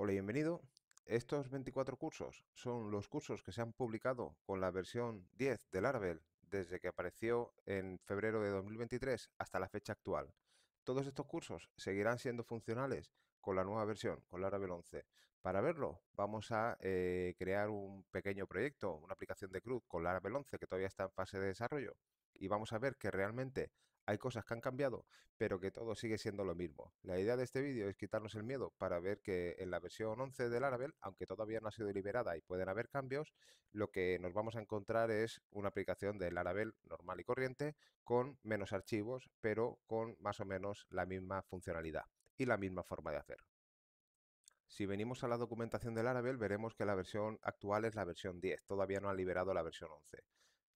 Hola y bienvenido. Estos 24 cursos son los cursos que se han publicado con la versión 10 de Laravel desde que apareció en febrero de 2023 hasta la fecha actual. Todos estos cursos seguirán siendo funcionales con la nueva versión, con Laravel 11. Para verlo, vamos a eh, crear un pequeño proyecto, una aplicación de CRUD con Laravel 11 que todavía está en fase de desarrollo y vamos a ver que realmente hay cosas que han cambiado, pero que todo sigue siendo lo mismo. La idea de este vídeo es quitarnos el miedo para ver que en la versión 11 del Laravel, aunque todavía no ha sido liberada y pueden haber cambios, lo que nos vamos a encontrar es una aplicación del Laravel normal y corriente con menos archivos, pero con más o menos la misma funcionalidad y la misma forma de hacer. Si venimos a la documentación del Laravel, veremos que la versión actual es la versión 10, todavía no han liberado la versión 11.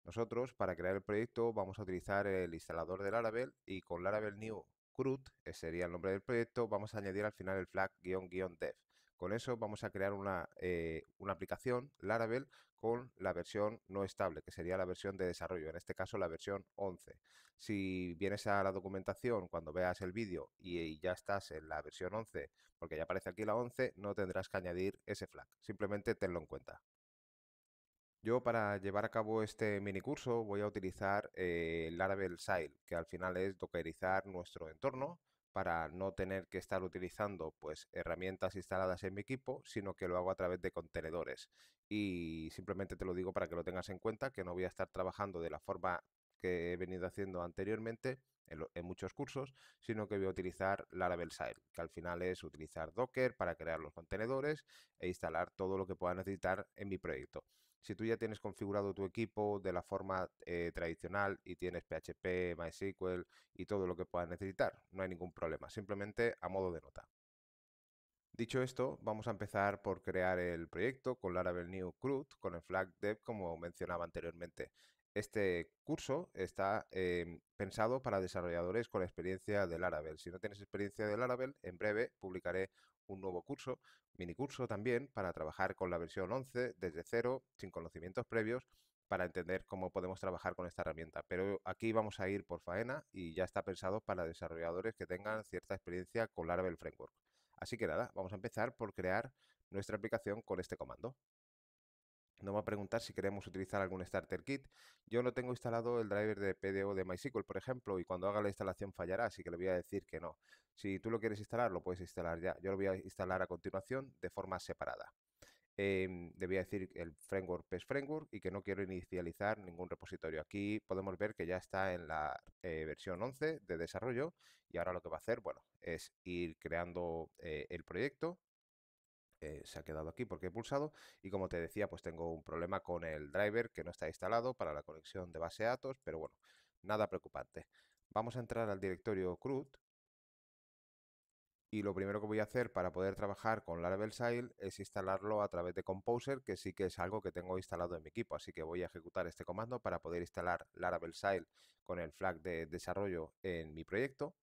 Nosotros, para crear el proyecto, vamos a utilizar el instalador de Laravel y con Laravel New CRUD, que eh, sería el nombre del proyecto, vamos a añadir al final el flag-dev. Con eso vamos a crear eh, una, aplicación Laravel con la versión no estable, que sería la versión de desarrollo, en este caso la versión 11. Si vienes a la documentación cuando veas el vídeo y ya estás en la versión 11, porque ya aparece aquí la 11, no tendrás que añadir ese flag, simplemente tenlo en cuenta. Yo para llevar a cabo este mini curso voy a utilizar eh, el Laravel SAIL, que al final es dockerizar nuestro entorno para no tener que estar utilizando pues herramientas instaladas en mi equipo, sino que lo hago a través de contenedores. Y simplemente te lo digo para que lo tengas en cuenta, que no voy a estar trabajando de la forma que he venido haciendo anteriormente en, muchos cursos, sino que voy a utilizar Laravel SAIL, que al final es utilizar Docker para crear los contenedores e instalar todo lo que pueda necesitar en mi proyecto. Si tú ya tienes configurado tu equipo de la forma eh, tradicional y tienes PHP, MySQL y todo lo que puedas necesitar, no hay ningún problema, simplemente a modo de nota. Dicho esto, vamos a empezar por crear el proyecto con Laravel New CRUD con el flag dev como mencionaba anteriormente. Este curso está em, pensado para desarrolladores con experiencia de Laravel. Si no tienes experiencia de Laravel, en breve publicaré un nuevo curso, mini curso también, para trabajar con la versión 11 desde cero, sin conocimientos previos, para entender cómo podemos trabajar con esta herramienta. Pero aquí vamos a ir por faena y ya está pensado para desarrolladores que tengan cierta experiencia con Laravel Framework. Así que nada, vamos a empezar por crear nuestra aplicación con este comando nos va a preguntar si queremos utilizar algún starter kit. Yo no tengo instalado el driver de PDO de MySQL, por ejemplo, y cuando haga la instalación fallará, así que le voy a decir que no. Si tú lo quieres instalar, lo puedes instalar ya. Yo lo voy a instalar a continuación de forma separada. Eh, em, debía decir el framework PES Framework y que no quiero inicializar ningún repositorio. Aquí podemos ver que ya está en la eh, versión 11 de desarrollo y ahora lo que va a hacer, bueno, es ir creando eh, el proyecto eh, se ha quedado aquí porque he pulsado y como te decía pues tengo un problema con el driver que no está instalado para la conexión de base de datos, pero bueno, nada preocupante. Vamos a entrar al directorio CRUD y lo primero que voy a hacer para poder trabajar con Laravel SAIL es instalarlo a través de Composer, que sí que es algo que tengo instalado en mi equipo, así que voy a ejecutar este comando para poder instalar Laravel SAIL con el flag de desarrollo en mi proyecto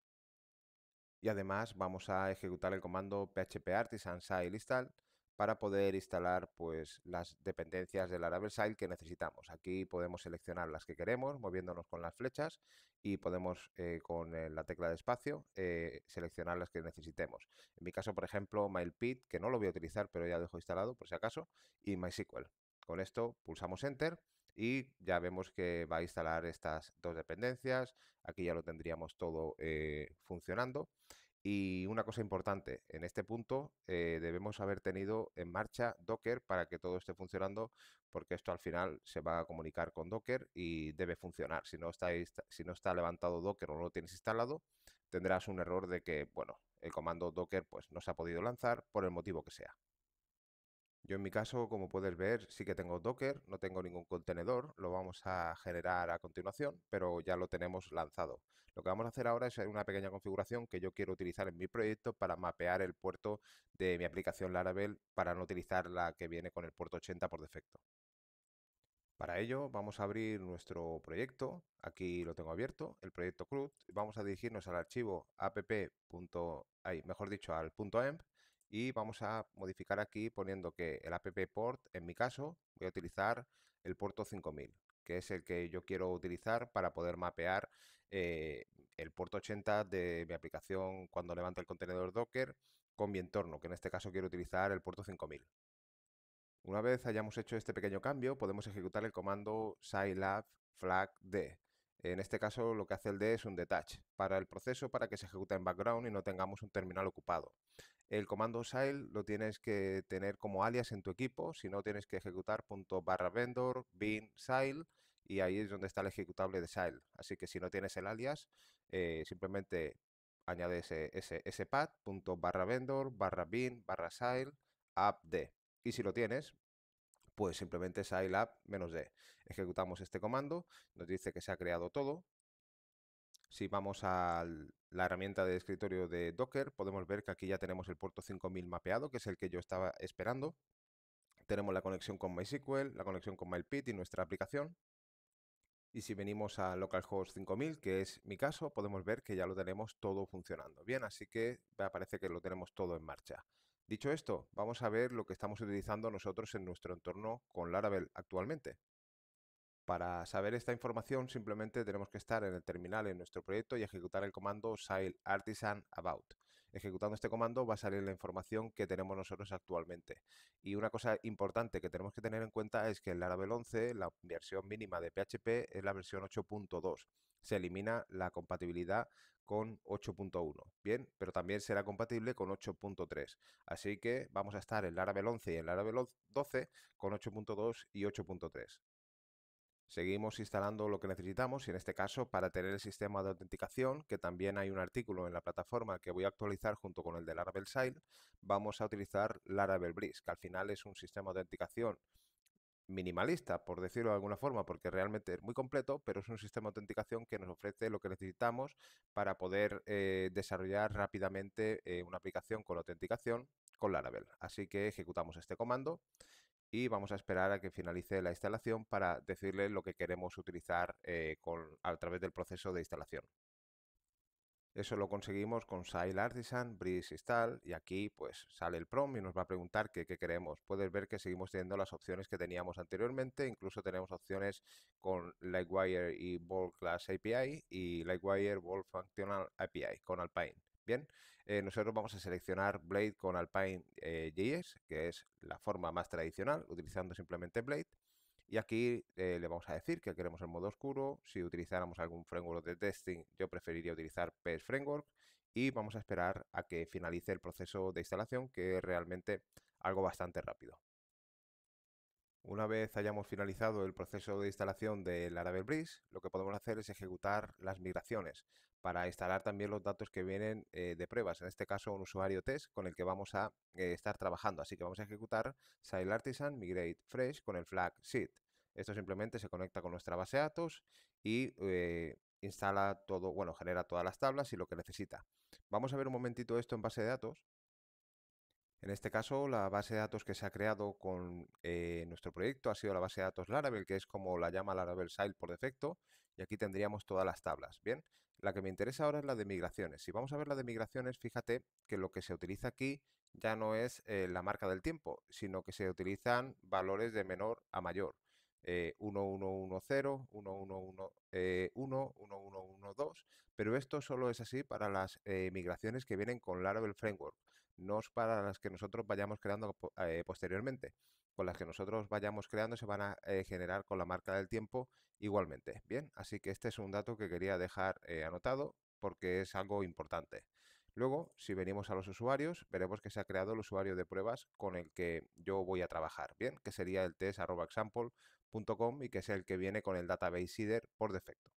y además vamos a ejecutar el comando php artisan site install para poder instalar pues, las dependencias del Laravel Sail que necesitamos. Aquí podemos seleccionar las que queremos moviéndonos con las flechas y podemos eh, con eh, la tecla de espacio eh, seleccionar las que necesitemos. En mi caso, por ejemplo, MailPit, que no lo voy a utilizar, pero ya lo dejo instalado por si acaso, y MySQL. Con esto pulsamos Enter y ya vemos que va a instalar estas dos dependencias. Aquí ya lo tendríamos todo eh, funcionando. Y una cosa importante, en este punto eh, debemos haber tenido en marcha Docker para que todo esté funcionando, porque esto al final se va a comunicar con Docker y debe funcionar. Si no está, si no está levantado Docker o no lo tienes instalado, tendrás un error de que, bueno, el comando Docker pues, no se ha podido lanzar por el motivo que sea. Yo en mi caso, como puedes ver, sí que tengo Docker, no tengo ningún contenedor, lo vamos a generar a continuación, pero ya lo tenemos lanzado. Lo que vamos a hacer ahora es una pequeña configuración que yo quiero utilizar en mi proyecto para mapear el puerto de mi aplicación Laravel para no utilizar la que viene con el puerto 80 por defecto. Para ello vamos a abrir nuestro proyecto, aquí lo tengo abierto, el proyecto CRUD, vamos a dirigirnos al archivo app. mejor dicho, al y vamos a modificar aquí poniendo que el app port, en mi caso, voy a utilizar el puerto 5000, que es el que yo quiero utilizar para poder mapear eh, el puerto 80 de mi aplicación cuando levante el contenedor Docker con mi entorno, que en este caso quiero utilizar el puerto 5000. Una vez hayamos hecho este pequeño cambio, podemos ejecutar el comando scilab flag d. En este caso lo que hace el D es un detach para el proceso para que se ejecute en background y no tengamos un terminal ocupado. El comando sile lo tienes que tener como alias en tu equipo, si no tienes que ejecutar punto barra vendor bin sile y ahí es donde está el ejecutable de sile. Así que si no tienes el alias, eh, simplemente añade ese, ese, pad, punto barra vendor, barra bin, barra sile, app d. Y si lo tienes, pues simplemente sile app menos d. Ejecutamos este comando, nos dice que se ha creado todo, si vamos a la herramienta de escritorio de Docker, podemos ver que aquí ya tenemos el puerto 5000 mapeado, que es el que yo estaba esperando. Tenemos la conexión con MySQL, la conexión con MyPit y nuestra aplicación. Y si venimos a localhost 5000, que es mi caso, podemos ver que ya lo tenemos todo funcionando. Bien, así que parece que lo tenemos todo en marcha. Dicho esto, vamos a ver lo que estamos utilizando nosotros en nuestro entorno con Laravel actualmente. Para saber esta información simplemente tenemos que estar en el terminal en nuestro proyecto y ejecutar el comando SAIL artisan about. Ejecutando este comando va a salir la información que tenemos nosotros actualmente. Y una cosa importante que tenemos que tener en cuenta es que en Laravel 11 la versión mínima de PHP es la versión 8.2 se elimina la compatibilidad con 8.1, bien, pero también será compatible con 8.3. Así que vamos a estar en Laravel 11 y en Laravel 12 con 8.2 y 8.3 seguimos instalando lo que necesitamos y en este caso para tener el sistema de autenticación, que también hay un artículo en la plataforma que voy a actualizar junto con el de Laravel Sail, vamos a utilizar Laravel Breeze, que al final es un sistema de autenticación minimalista, por decirlo de alguna forma, porque realmente es muy completo, pero es un sistema de autenticación que nos ofrece lo que necesitamos para poder eh, desarrollar rápidamente eh, una aplicación con autenticación con Laravel. Así que ejecutamos este comando y vamos a esperar a que finalice la instalación para decirle lo que queremos utilizar eh, con, a través del proceso de instalación. Eso lo conseguimos con Sail Artisan, Bridge Install y aquí pues sale el prom y nos va a preguntar qué, queremos. Puedes ver que seguimos teniendo las opciones que teníamos anteriormente, incluso tenemos opciones con Lightwire y Ball Class API y Lightwire Ball Functional API con Alpine. Bien, eh, nosotros vamos a seleccionar Blade con Alpine JS, eh, que es la forma más tradicional, utilizando simplemente Blade. Y aquí eh, le vamos a decir que queremos el modo oscuro. Si utilizáramos algún framework de testing, yo preferiría utilizar PS Framework. Y vamos a esperar a que finalice el proceso de instalación, que es realmente algo bastante rápido. Una vez hayamos finalizado el proceso de instalación de Laravel Bridge, lo que podemos hacer es ejecutar las migraciones para instalar también los datos que vienen eh, de pruebas, en este caso un usuario test con el que vamos a eh, estar trabajando. Así que vamos a ejecutar Sile Artisan Migrate Fresh con el flag sheet. Esto simplemente se conecta con nuestra base de datos y eh, instala todo, bueno, genera todas las tablas y lo que necesita. Vamos a ver un momentito esto en base de datos en este caso, la base de datos que se ha creado con eh, nuestro proyecto ha sido la base de datos Laravel, que es como la llama Laravel Sile por defecto, y aquí tendríamos todas las tablas. Bien, la que me interesa ahora es la de migraciones. Si vamos a ver la de migraciones, fíjate que lo que se utiliza aquí ya no es eh, la marca del tiempo, sino que se utilizan valores de menor a mayor. 1110, 1111, eh, 1, 1112, eh, pero esto solo es así para las eh, migraciones que vienen con del Framework, no es para las que nosotros vayamos creando eh, posteriormente. Con las que nosotros vayamos creando se van a generar con la marca del tiempo igualmente. Bien, así que este es un dato que quería dejar anotado porque es algo importante. Luego, si venimos a los usuarios, veremos que se ha creado el usuario de pruebas con el que yo voy a trabajar, ¿bien? Que sería el test.example.com y que es el que viene con el database seeder por defecto.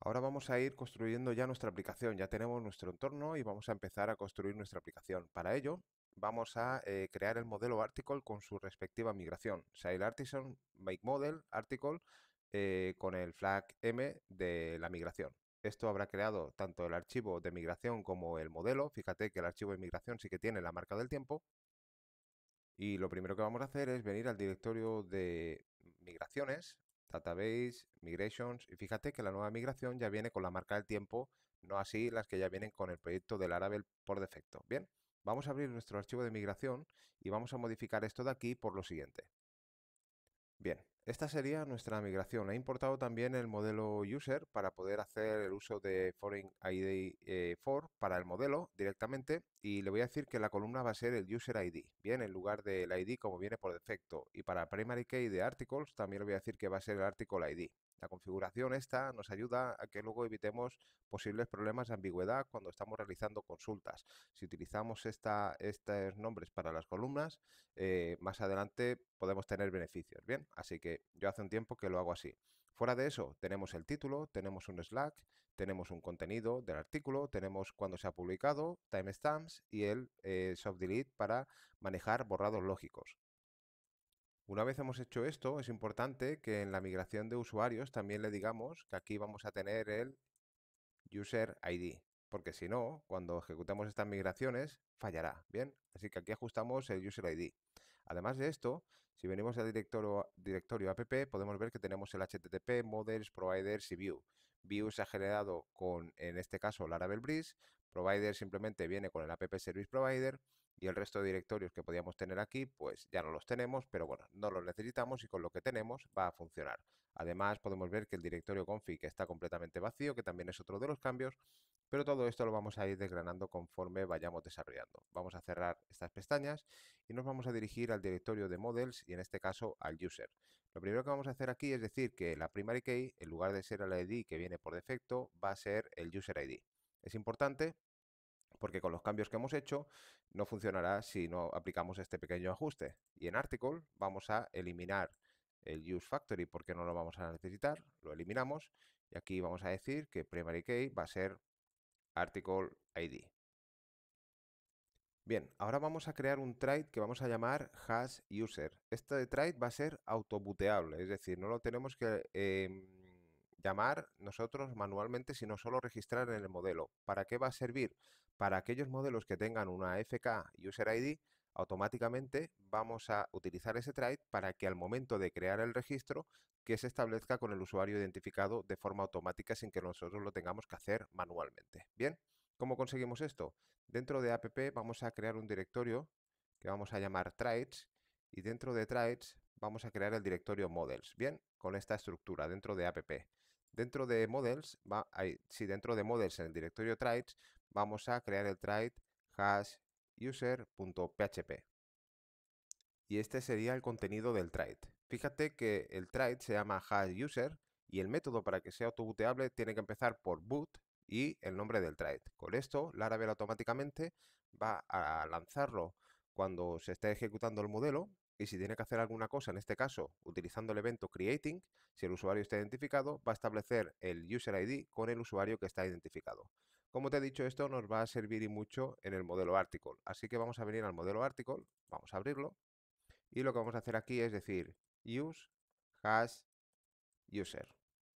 Ahora vamos a ir construyendo ya nuestra aplicación, ya tenemos nuestro entorno y vamos a empezar a construir nuestra aplicación. Para ello, vamos a eh, crear el modelo Article con su respectiva migración. el Artisan, Make Model, Article, eh, con el flag M de la migración. Esto habrá creado tanto el archivo de migración como el modelo. Fíjate que el archivo de migración sí que tiene la marca del tiempo. Y lo primero que vamos a hacer es venir al directorio de migraciones, database, migrations. Y fíjate que la nueva migración ya viene con la marca del tiempo, no así las que ya vienen con el proyecto del Laravel por defecto. Bien, vamos a abrir nuestro archivo de migración y vamos a modificar esto de aquí por lo siguiente. Bien, esta sería nuestra migración. He importado también el modelo user para poder hacer el uso de Foreign ID eh, for para el modelo directamente y le voy a decir que la columna va a ser el user ID, bien, en lugar del ID como viene por defecto. Y para primary key de articles también le voy a decir que va a ser el article ID. La configuración esta nos ayuda a que luego evitemos posibles problemas de ambigüedad cuando estamos realizando consultas. Si utilizamos estos nombres para las columnas, eh, más adelante podemos tener beneficios. Bien, así que yo hace un tiempo que lo hago así. Fuera de eso, tenemos el título, tenemos un Slack, tenemos un contenido del artículo, tenemos cuando se ha publicado, timestamps y el eh, soft delete para manejar borrados lógicos. Una vez hemos hecho esto, es importante que en la migración de usuarios también le digamos que aquí vamos a tener el user ID, porque si no, cuando ejecutamos estas migraciones fallará, ¿bien? Así que aquí ajustamos el user ID. Además de esto, si venimos al directorio, directorio app, podemos ver que tenemos el HTTP, models, providers y view. View se ha generado con, en este caso, Laravel Breeze. Provider simplemente viene con el app service provider y el resto de directorios que podíamos tener aquí, pues ya no los tenemos, pero bueno, no los necesitamos y con lo que tenemos va a funcionar. Además, podemos ver que el directorio config está completamente vacío, que también es otro de los cambios, pero todo esto lo vamos a ir desgranando conforme vayamos desarrollando. Vamos a cerrar estas pestañas y nos vamos a dirigir al directorio de models y en este caso al user. Lo primero que vamos a hacer aquí es decir que la primary key, en lugar de ser el ID que viene por defecto, va a ser el user ID. Es importante porque con los cambios que hemos hecho no funcionará si no aplicamos este pequeño ajuste. Y en article vamos a eliminar el use factory porque no lo vamos a necesitar, lo eliminamos y aquí vamos a decir que primary key va a ser article Bien, ahora vamos a crear un trait que vamos a llamar HasUser. user. Este trait va a ser autobuteable, es decir, no lo tenemos que em, llamar nosotros manualmente, sino solo registrar en el modelo. ¿Para qué va a servir? Para aquellos modelos que tengan una FK User ID, automáticamente vamos a utilizar ese trait para que al momento de crear el registro que se establezca con el usuario identificado de forma automática sin que nosotros lo tengamos que hacer manualmente. Bien, ¿cómo conseguimos esto? Dentro de app vamos a crear un directorio que vamos a llamar traits y dentro de traits vamos a crear el directorio models. Bien, con esta estructura dentro de app. Dentro de models, va, si dentro de models en el directorio traits, vamos a crear el trait hash Y este sería el contenido del trait. Fíjate que el trait se llama hash y el método para que sea autobuteable tiene que empezar por boot y el nombre del trait. Con esto, Laravel automáticamente va a lanzarlo cuando se esté ejecutando el modelo y si tiene que hacer alguna cosa, en este caso utilizando el evento creating, si el usuario está identificado, va a establecer el user ID con el usuario que está identificado. Como te he dicho, esto nos va a servir y mucho en el modelo article. Así que vamos a venir al modelo article, vamos a abrirlo y lo que vamos a hacer aquí es decir use has user.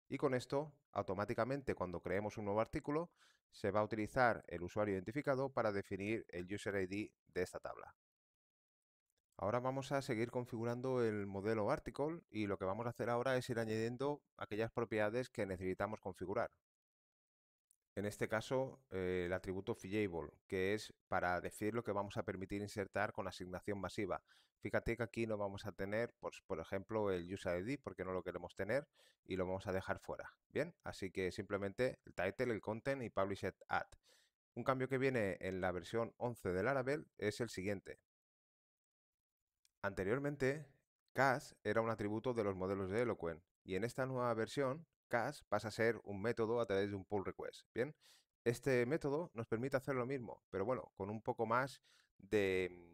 Y con esto, automáticamente cuando creemos un nuevo artículo, se va a utilizar el usuario identificado para definir el user ID de esta tabla. Ahora vamos a seguir configurando el modelo Article y lo que vamos a hacer ahora es ir añadiendo aquellas propiedades que necesitamos configurar. En este caso, eh, el atributo fillable, que es para decir lo que vamos a permitir insertar con asignación masiva. Fíjate que aquí no vamos a tener, pues, por ejemplo, el user porque no lo queremos tener y lo vamos a dejar fuera. Bien, así que simplemente el title, el content y published at. Un cambio que viene en la versión 11 de Laravel es el siguiente. Anteriormente, CAS era un atributo de los modelos de Eloquent y en esta nueva versión, CAS pasa a ser un método a través de un pull request. Bien, este método nos permite hacer lo mismo, pero bueno, con un poco más de, mm,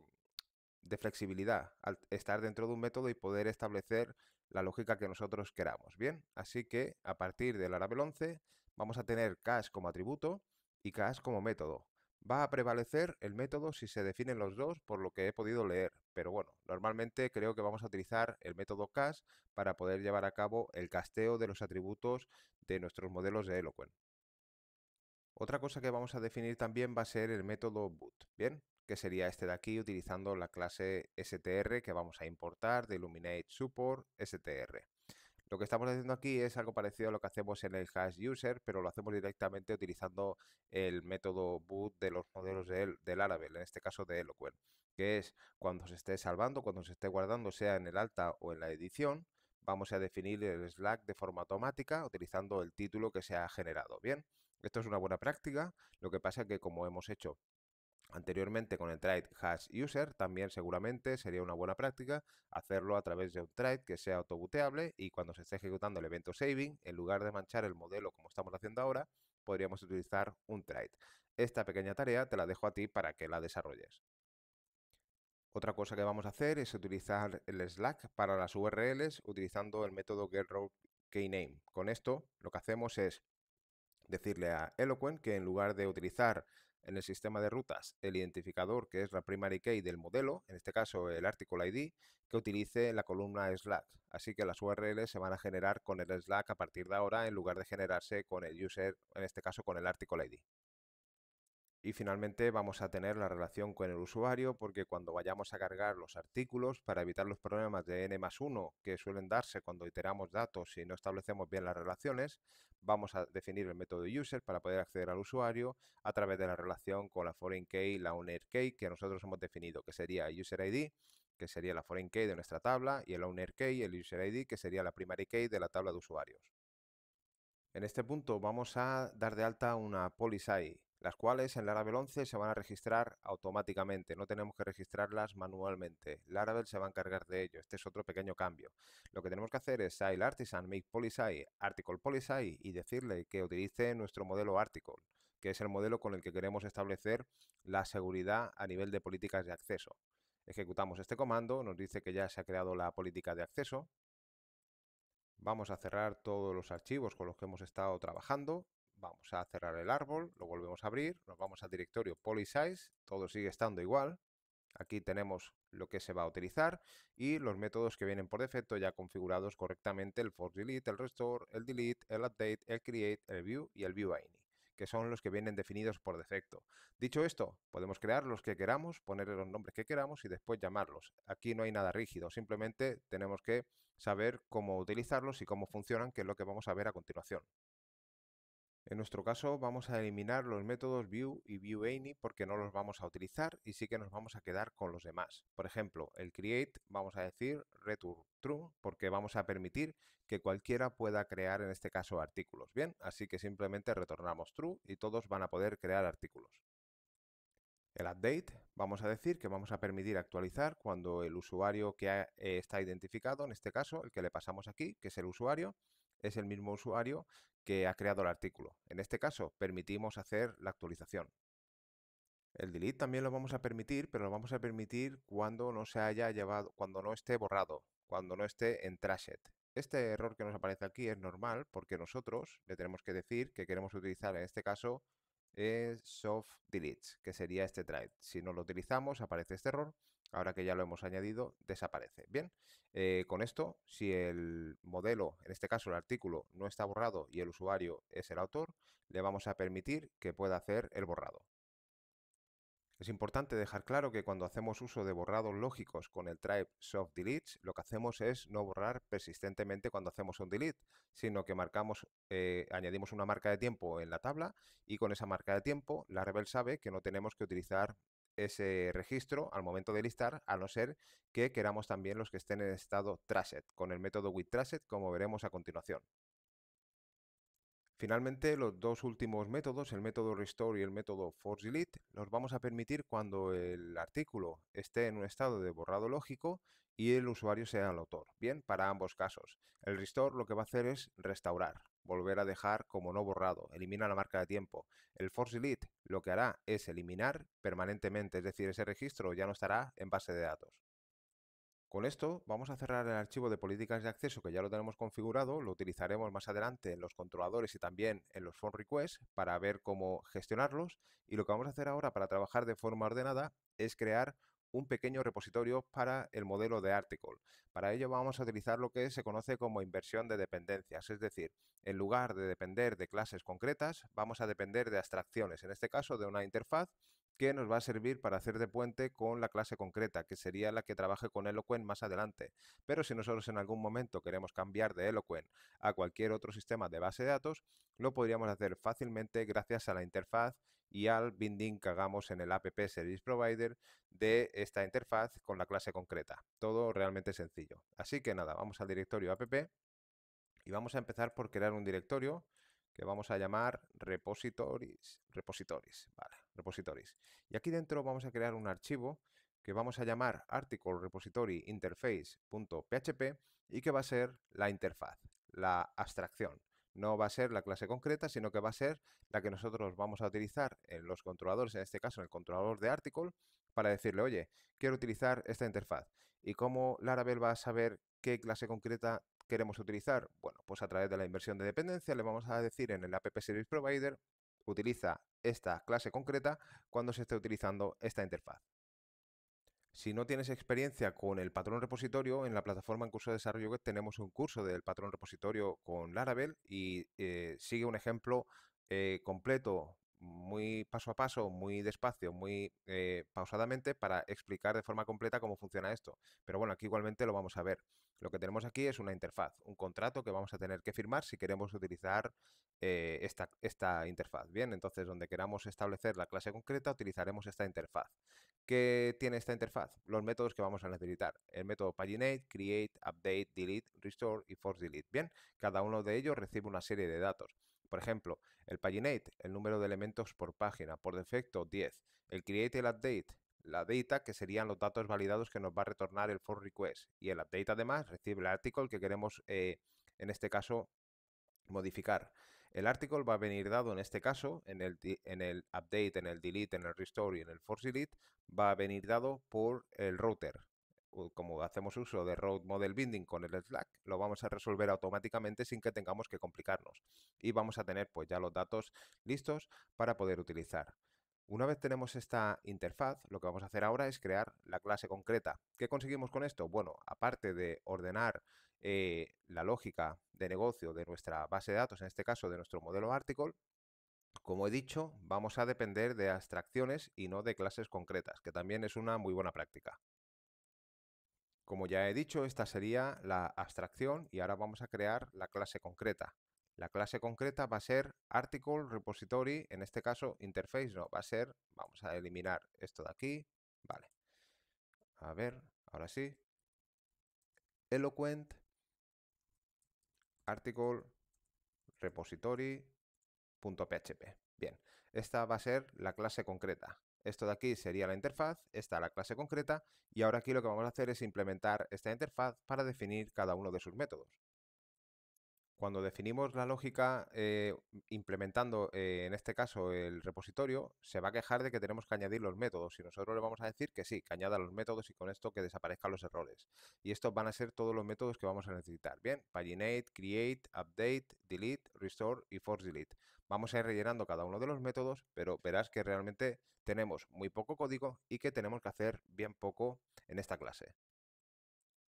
flexibilidad al estar dentro de un método y poder establecer la lógica que nosotros queramos. Bien, así que a partir del Arabel 11 vamos a tener CAS como atributo y CAS como método. Va a prevalecer el método si se definen los dos por lo que he podido leer, pero bueno, normalmente creo que vamos a utilizar el método cast para poder llevar a cabo el casteo de los atributos de nuestros modelos de Eloquent. Otra cosa que vamos a definir también va a ser el método boot, ¿bien? Que sería este de aquí utilizando la clase str que vamos a importar de Illuminate Support str. Lo que estamos haciendo aquí es algo parecido a lo que hacemos en el hash user, pero lo hacemos directamente utilizando el método boot de los modelos de, de Laravel, en este caso de Eloquent, que es cuando se esté salvando, cuando se esté guardando, sea en el alta o en la edición, vamos a definir el Slack de forma automática utilizando el título que se ha generado. Bien, esto es una buena práctica, lo que pasa es que como hemos hecho anteriormente con el trade hash user, también seguramente sería una buena práctica hacerlo a través de un trade que sea autobuteable y cuando se esté ejecutando el evento saving, en lugar de manchar el modelo como estamos haciendo ahora, podríamos utilizar un trade. Esta pequeña tarea te la dejo a ti para que la desarrolles. Otra cosa que vamos a hacer es utilizar el Slack para las URLs utilizando el método name. Con esto lo que hacemos es decirle a Eloquent que en lugar de utilizar en el sistema de rutas el identificador que es la primary key del modelo, en este caso el article ID, que utilice la columna Slack. Así que las URLs se van a generar con el Slack a partir de ahora en lugar de generarse con el user, en este caso con el article ID. Y finalmente vamos a tener la relación con el usuario porque cuando vayamos a cargar los artículos para evitar los problemas de n más 1 que suelen darse cuando iteramos datos y no establecemos bien las relaciones, vamos a definir el método user para poder acceder al usuario a través de la relación con la foreign key, la owner key que nosotros hemos definido, que sería user ID, que sería la foreign key de nuestra tabla, y el owner key, el user ID, que sería la primary key de la tabla de usuarios. En este punto vamos a dar de alta una policy las cuales en Laravel 11 se van a registrar automáticamente, no tenemos que registrarlas manualmente. Laravel se va a encargar de ello, este es otro pequeño cambio. Lo que tenemos que hacer es Style Artisan, Make Policy, Article Policy y decirle que utilice nuestro modelo Article, que es el modelo con el que queremos establecer la seguridad a nivel de políticas de acceso. Ejecutamos este comando, nos dice que ya se ha creado la política de acceso. Vamos a cerrar todos los archivos con los que hemos estado trabajando Vamos a cerrar el árbol, lo volvemos a abrir, nos vamos al directorio Polysize, todo sigue estando igual. Aquí tenemos lo que se va a utilizar y los métodos que vienen por defecto ya configurados correctamente, el for delete, el restore, el delete, el update, el create, el view y el view que son los que vienen definidos por defecto. Dicho esto, podemos crear los que queramos, poner los nombres que queramos y después llamarlos. Aquí no hay nada rígido, simplemente tenemos que saber cómo utilizarlos y cómo funcionan, que es lo que vamos a ver a continuación. En nuestro caso vamos a eliminar los métodos view y viewAny porque no los vamos a utilizar y sí que nos vamos a quedar con los demás. Por ejemplo, el create vamos a decir return true porque vamos a permitir que cualquiera pueda crear en este caso artículos. Bien, así que simplemente retornamos true y todos van a poder crear artículos. El update vamos a decir que vamos a permitir actualizar cuando el usuario que eh, está identificado, en este caso el que le pasamos aquí, que es el usuario, es el mismo usuario que ha creado el artículo. En este caso, permitimos hacer la actualización. El delete también lo vamos a permitir, pero lo vamos a permitir cuando no se haya llevado, cuando no esté borrado, cuando no esté en trashet. Este error que nos aparece aquí es normal porque nosotros le tenemos que decir que queremos utilizar en este caso eh, soft delete, que sería este trade. Si no lo utilizamos aparece este error ahora que ya lo hemos añadido, desaparece. Bien, eh, con esto, si el modelo, en este caso el artículo, no está borrado y el usuario es el autor, le vamos a permitir que pueda hacer el borrado. Es importante dejar claro que cuando hacemos uso de borrados lógicos con el tribe soft delete, lo que hacemos es no borrar persistentemente cuando hacemos un delete, sino que marcamos, eh, añadimos una marca de tiempo en la tabla y con esa marca de tiempo la rebel sabe que no tenemos que utilizar ese registro al momento de listar, a no ser que queramos también los que estén en estado traset con el método withTraset como veremos a continuación. Finalmente, los dos últimos métodos, el método restore y el método delete, los vamos a permitir cuando el artículo esté en un estado de borrado lógico y el usuario sea el autor. Bien, para ambos casos. El restore lo que va a hacer es restaurar, volver a dejar como no borrado, elimina la marca de tiempo. El force delete lo que hará es eliminar permanentemente, es decir, ese registro ya no estará en base de datos. Con esto vamos a cerrar el archivo de políticas de acceso que ya lo tenemos configurado, lo utilizaremos más adelante en los controladores y también en los form requests para ver cómo gestionarlos y lo que vamos a hacer ahora para trabajar de forma ordenada es crear un pequeño repositorio para el modelo de Article. Para ello vamos a utilizar lo que se conoce como inversión de dependencias, es decir, en lugar de depender de clases concretas, vamos a depender de abstracciones, en este caso de una interfaz que nos va a servir para hacer de puente con la clase concreta, que sería la que trabaje con Eloquent más adelante. Pero si nosotros en algún momento queremos cambiar de Eloquent a cualquier otro sistema de base de datos, lo podríamos hacer fácilmente gracias a la interfaz y al binding que hagamos en el app service provider de esta interfaz con la clase concreta. Todo realmente sencillo. Así que nada, vamos al directorio app y vamos a empezar por crear un directorio que vamos a llamar repositories. vale repositories. Y aquí dentro vamos a crear un archivo que vamos a llamar article repository interface.php y que va a ser la interfaz, la abstracción. No va a ser la clase concreta, sino que va a ser la que nosotros vamos a utilizar en los controladores, en este caso en el controlador de article, para decirle, oye, quiero utilizar esta interfaz. ¿Y cómo Laravel va a saber qué clase concreta queremos utilizar? Bueno, pues a través de la inversión de dependencia le vamos a decir en el app service provider, utiliza esta clase concreta cuando se esté utilizando esta interfaz. Si no tienes experiencia con el patrón repositorio, en la plataforma en curso de desarrollo web tenemos un curso del patrón repositorio con Laravel y eh, sigue un ejemplo eh, completo muy paso a paso, muy despacio, muy eh, pausadamente para explicar de forma completa cómo funciona esto. Pero bueno, aquí igualmente lo vamos a ver. Lo que tenemos aquí es una interfaz, un contrato que vamos a tener que firmar si queremos utilizar eh, esta, esta interfaz. Bien, entonces donde queramos establecer la clase concreta utilizaremos esta interfaz. ¿Qué tiene esta interfaz? Los métodos que vamos a necesitar. El método paginate, create, update, delete, restore y force delete. Bien, cada uno de ellos recibe una serie de datos. Por ejemplo, el paginate, el número de elementos por página, por defecto 10. El create y el update, la data, que serían los datos validados que nos va a retornar el for request. Y el update además recibe el article que queremos, eh, en este caso, modificar. El article va a venir dado en este caso, en el, en el update, en el delete, en el restore y en el force delete, va a venir dado por el router como hacemos uso de Road Model Binding con el Slack, lo vamos a resolver automáticamente sin que tengamos que complicarnos. Y vamos a tener pues ya los datos listos para poder utilizar. Una vez tenemos esta interfaz, lo que vamos a hacer ahora es crear la clase concreta. ¿Qué conseguimos con esto? Bueno, aparte de ordenar eh, la lógica de negocio de nuestra base de datos, en este caso de nuestro modelo Article, como he dicho, vamos a depender de abstracciones y no de clases concretas, que también es una muy buena práctica. Como ya he dicho, esta sería la abstracción y ahora vamos a crear la clase concreta. La clase concreta va a ser article repository, en este caso interface no, va a ser, vamos a eliminar esto de aquí, vale. A ver, ahora sí. Eloquent article repository.php. Bien, esta va a ser la clase concreta. Esto de aquí sería la interfaz, esta la clase concreta y ahora aquí lo que vamos a hacer es implementar esta interfaz para definir cada uno de sus métodos. Cuando definimos la lógica eh, implementando, eh, en este caso, el repositorio, se va a quejar de que tenemos que añadir los métodos y nosotros le vamos a decir que sí, que añada los métodos y con esto que desaparezcan los errores. Y estos van a ser todos los métodos que vamos a necesitar. Bien, paginate, create, update, delete, restore y force delete. Vamos a ir rellenando cada uno de los métodos, pero verás que realmente tenemos muy poco código y que tenemos que hacer bien poco en esta clase.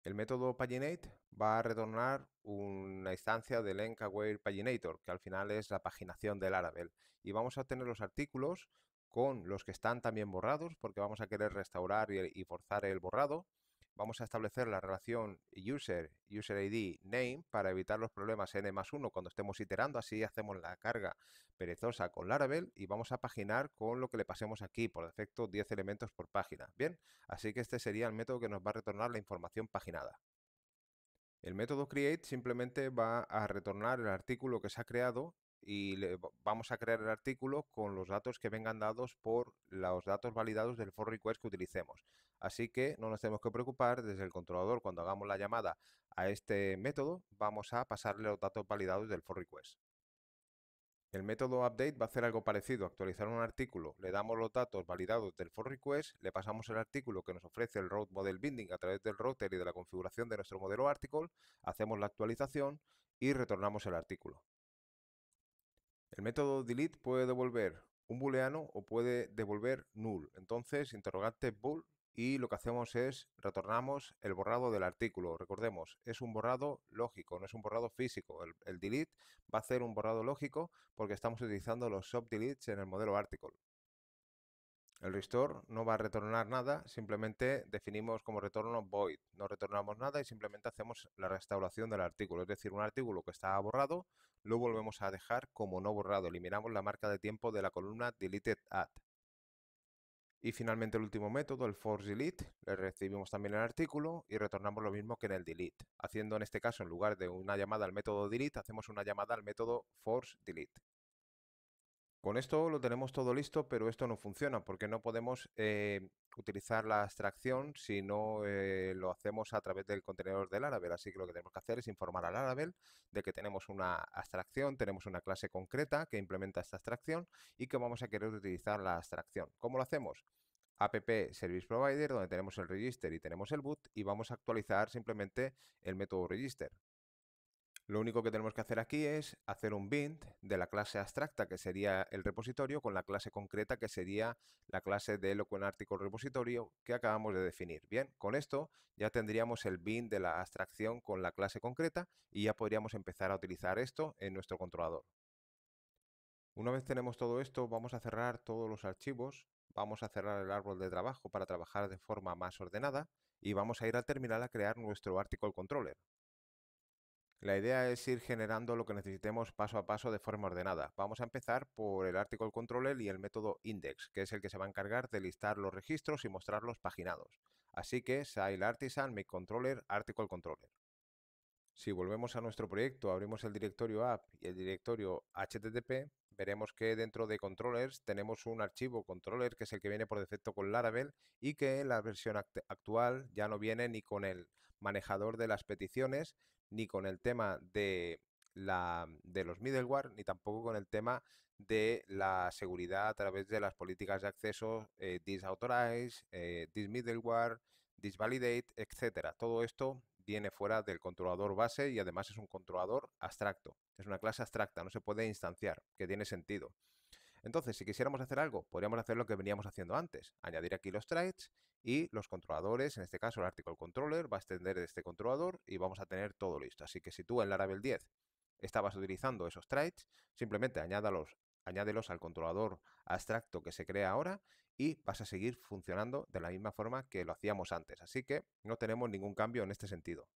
El método paginate va a retornar una instancia del Encaware Paginator, que al final es la paginación del Laravel. Y vamos a tener los artículos con los que están también borrados, porque vamos a querer restaurar y, forzar el borrado vamos a establecer la relación user, UserID, name para evitar los problemas n más 1 cuando estemos iterando. Así hacemos la carga perezosa con Laravel y vamos a paginar con lo que le pasemos aquí. Por defecto, 10 elementos por página. Bien, así que este sería el método que nos va a retornar la información paginada. El método create simplemente va a retornar el artículo que se ha creado y le, vamos a crear el artículo con los datos que vengan dados por los datos validados del for request que utilicemos. Así que no nos tenemos que preocupar, desde el controlador cuando hagamos la llamada a este método, vamos a pasarle los datos validados del for request. El método update va a hacer algo parecido, actualizar un artículo, le damos los datos validados del for request, le pasamos el artículo que nos ofrece el route model binding a través del router y de la configuración de nuestro modelo article, hacemos la actualización y retornamos el artículo. El método delete puede devolver un booleano o puede devolver null. Entonces, interrogante bool y lo que hacemos es retornamos el borrado del artículo. Recordemos, es un borrado lógico, no es un borrado físico. El, delete va a hacer un borrado lógico porque estamos utilizando los subdeletes en el modelo article. El restore no va a retornar nada, simplemente definimos como retorno void. No retornamos nada y simplemente hacemos la restauración del artículo. Es decir, un artículo que estaba borrado lo volvemos a dejar como no borrado. Eliminamos la marca de tiempo de la columna deleted at. Y finalmente el último método, el force delete, le recibimos también el artículo y retornamos lo mismo que en el delete. Haciendo en este caso, en lugar de una llamada al método delete, hacemos una llamada al método force delete. Con esto lo tenemos todo listo, pero esto no funciona porque no podemos eh, utilizar la abstracción si no eh, lo hacemos a través del contenedor del Laravel. Así que lo que tenemos que hacer es informar al Laravel de que tenemos una abstracción, tenemos una clase concreta que implementa esta abstracción y que vamos a querer utilizar la abstracción. ¿Cómo lo hacemos? app service provider donde tenemos el register y tenemos el boot y vamos a actualizar simplemente el método register. Lo único que tenemos que hacer aquí es hacer un bind de la clase abstracta, que sería el repositorio, con la clase concreta, que sería la clase de Eloquent Article Repositorio que acabamos de definir. Bien, con esto ya tendríamos el bind de la abstracción con la clase concreta y ya podríamos empezar a utilizar esto en nuestro controlador. Una vez tenemos todo esto, vamos a cerrar todos los archivos, vamos a cerrar el árbol de trabajo para trabajar de forma más ordenada y vamos a ir al terminal a crear nuestro Article Controller. La idea es ir generando lo que necesitemos paso a paso de forma ordenada. Vamos a empezar por el Article Controller y el método index, que es el que se va a encargar de listar los registros y mostrarlos paginados. Así que Sail Artisan, Make Controller, Article Controller. Si volvemos a nuestro proyecto, abrimos el directorio app y el directorio http, veremos que dentro de controllers tenemos un archivo controller que es el que viene por defecto con Laravel y que la versión actual ya no viene ni con el manejador de las peticiones, ni con el tema de, la, de los middleware, ni tampoco con el tema de la seguridad a través de las políticas de acceso eh, disauthorize, eh, dismiddleware, disvalidate, etcétera. Todo esto tiene fuera del controlador base y además es un controlador abstracto. Es una clase abstracta, no se puede instanciar, que tiene sentido. Entonces, si quisiéramos hacer algo, podríamos hacer lo que veníamos haciendo antes, añadir aquí los traits y los controladores, en este caso el article controller, va a extender este controlador y vamos a tener todo listo. Así que si tú en Laravel 10 estabas utilizando esos traits, simplemente añádalos, añádelos al controlador abstracto que se crea ahora y vas a seguir funcionando de la misma forma que lo hacíamos antes. Así que no tenemos ningún cambio en este sentido.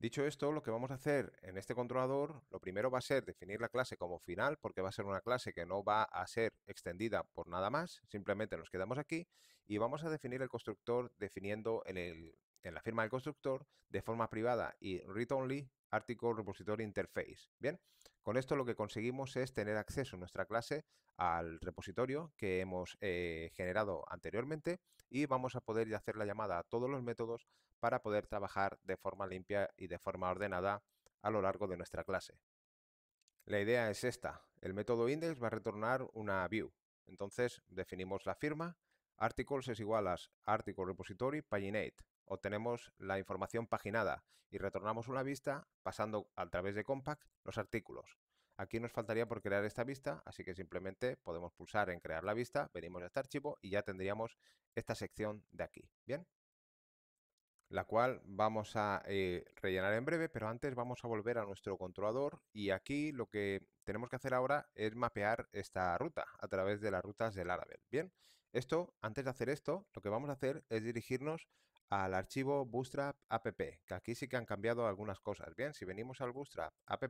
Dicho esto, lo que vamos a hacer en este controlador, lo primero va a ser definir la clase como final, porque va a ser una clase que no va a ser extendida por nada más, simplemente nos quedamos aquí y vamos a definir el constructor definiendo en, la firma del constructor de forma privada y read-only Article Repository Interface. Bien, con esto lo que conseguimos es tener acceso en nuestra clase al repositorio que hemos eh, generado anteriormente y vamos a poder hacer la llamada a todos los métodos para poder trabajar de forma limpia y de forma ordenada a lo largo de nuestra clase. La idea es esta. El método index va a retornar una view. Entonces definimos la firma. Articles es igual a article repository paginate obtenemos la información paginada y retornamos una vista pasando a través de Compact los artículos. Aquí nos faltaría por crear esta vista, así que simplemente podemos pulsar en crear la vista, venimos a este archivo y ya tendríamos esta sección de aquí. Bien, la cual vamos a eh, rellenar en breve, pero antes vamos a volver a nuestro controlador y aquí lo que tenemos que hacer ahora es mapear esta ruta a través de las rutas del Laravel. Bien, esto, antes de hacer esto, lo que vamos a hacer es dirigirnos al archivo Bootstrap app, que aquí sí que han cambiado algunas cosas. Bien, si venimos al Bootstrap app,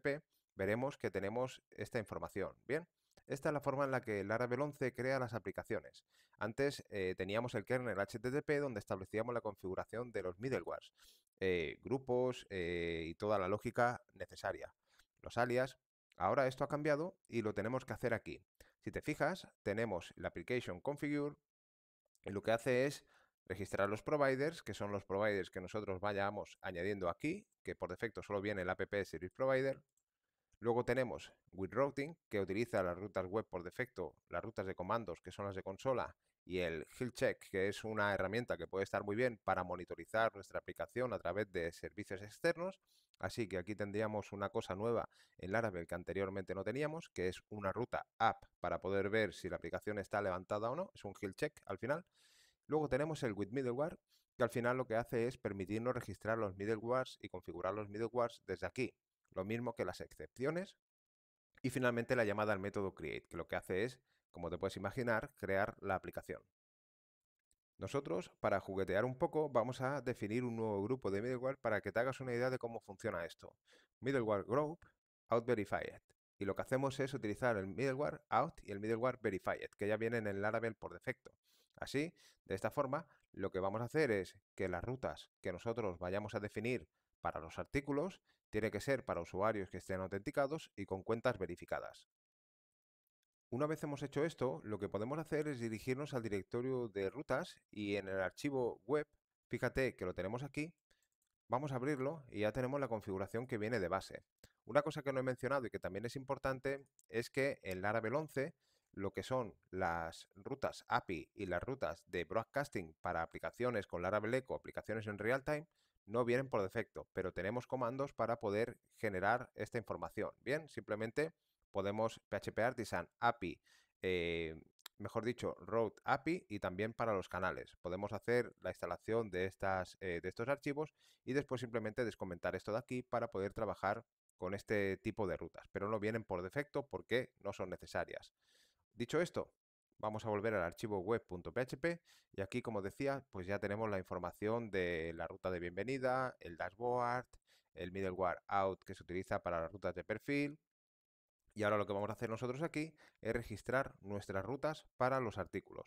veremos que tenemos esta información. Bien, esta es la forma en la que Laravel 11 crea las aplicaciones. Antes eh, teníamos el kernel HTTP donde establecíamos la configuración de los middlewares, eh, grupos eh, y toda la lógica necesaria. Los alias. Ahora esto ha cambiado y lo tenemos que hacer aquí. Si te fijas, tenemos la application configure y lo que hace es registrar los providers, que son los providers que nosotros vayamos añadiendo aquí, que por defecto solo viene el app service provider. Luego tenemos with routing, que utiliza las rutas web por defecto, las rutas de comandos, que son las de consola, y el Hill Check, que es una herramienta que puede estar muy bien para monitorizar nuestra aplicación a través de servicios externos. Así que aquí tendríamos una cosa nueva en Laravel que anteriormente no teníamos, que es una ruta app para poder ver si la aplicación está levantada o no. Es un Hill Check al final. Luego tenemos el with middleware, que al final lo que hace es permitirnos registrar los middlewares y configurar los middlewares desde aquí, lo mismo que las excepciones. Y finalmente la llamada al método create, que lo que hace es, como te puedes imaginar, crear la aplicación. Nosotros, para juguetear un poco, vamos a definir un nuevo grupo de middleware para que te hagas una idea de cómo funciona esto. Middleware Group, Out Verified. Y lo que hacemos es utilizar el middleware out y el middleware verified, que ya vienen en Laravel por defecto. Así, de esta forma, lo que vamos a hacer es que las rutas que nosotros vayamos a definir para los artículos tiene que ser para usuarios que estén autenticados y con cuentas verificadas. Una vez hemos hecho esto, lo que podemos hacer es dirigirnos al directorio de rutas y en el archivo web, fíjate que lo tenemos aquí, vamos a abrirlo y ya tenemos la configuración que viene de base. Una cosa que no he mencionado y que también es importante es que en Laravel 11 lo que son las rutas API y las rutas de broadcasting para aplicaciones con Laravel Echo, aplicaciones en real time, no vienen por defecto, pero tenemos comandos para poder generar esta información. Bien, simplemente podemos PHP Artisan API, eh, mejor dicho, Road API y también para los canales. Podemos hacer la instalación de, estas, eh, de estos archivos y después simplemente descomentar esto de aquí para poder trabajar con este tipo de rutas, pero no vienen por defecto porque no son necesarias. Dicho esto, vamos a volver al archivo web.php y aquí, como decía, pues ya tenemos la información de la ruta de bienvenida, el dashboard, el middleware out que se utiliza para las rutas de perfil. Y ahora lo que vamos a hacer nosotros aquí es registrar nuestras rutas para los artículos.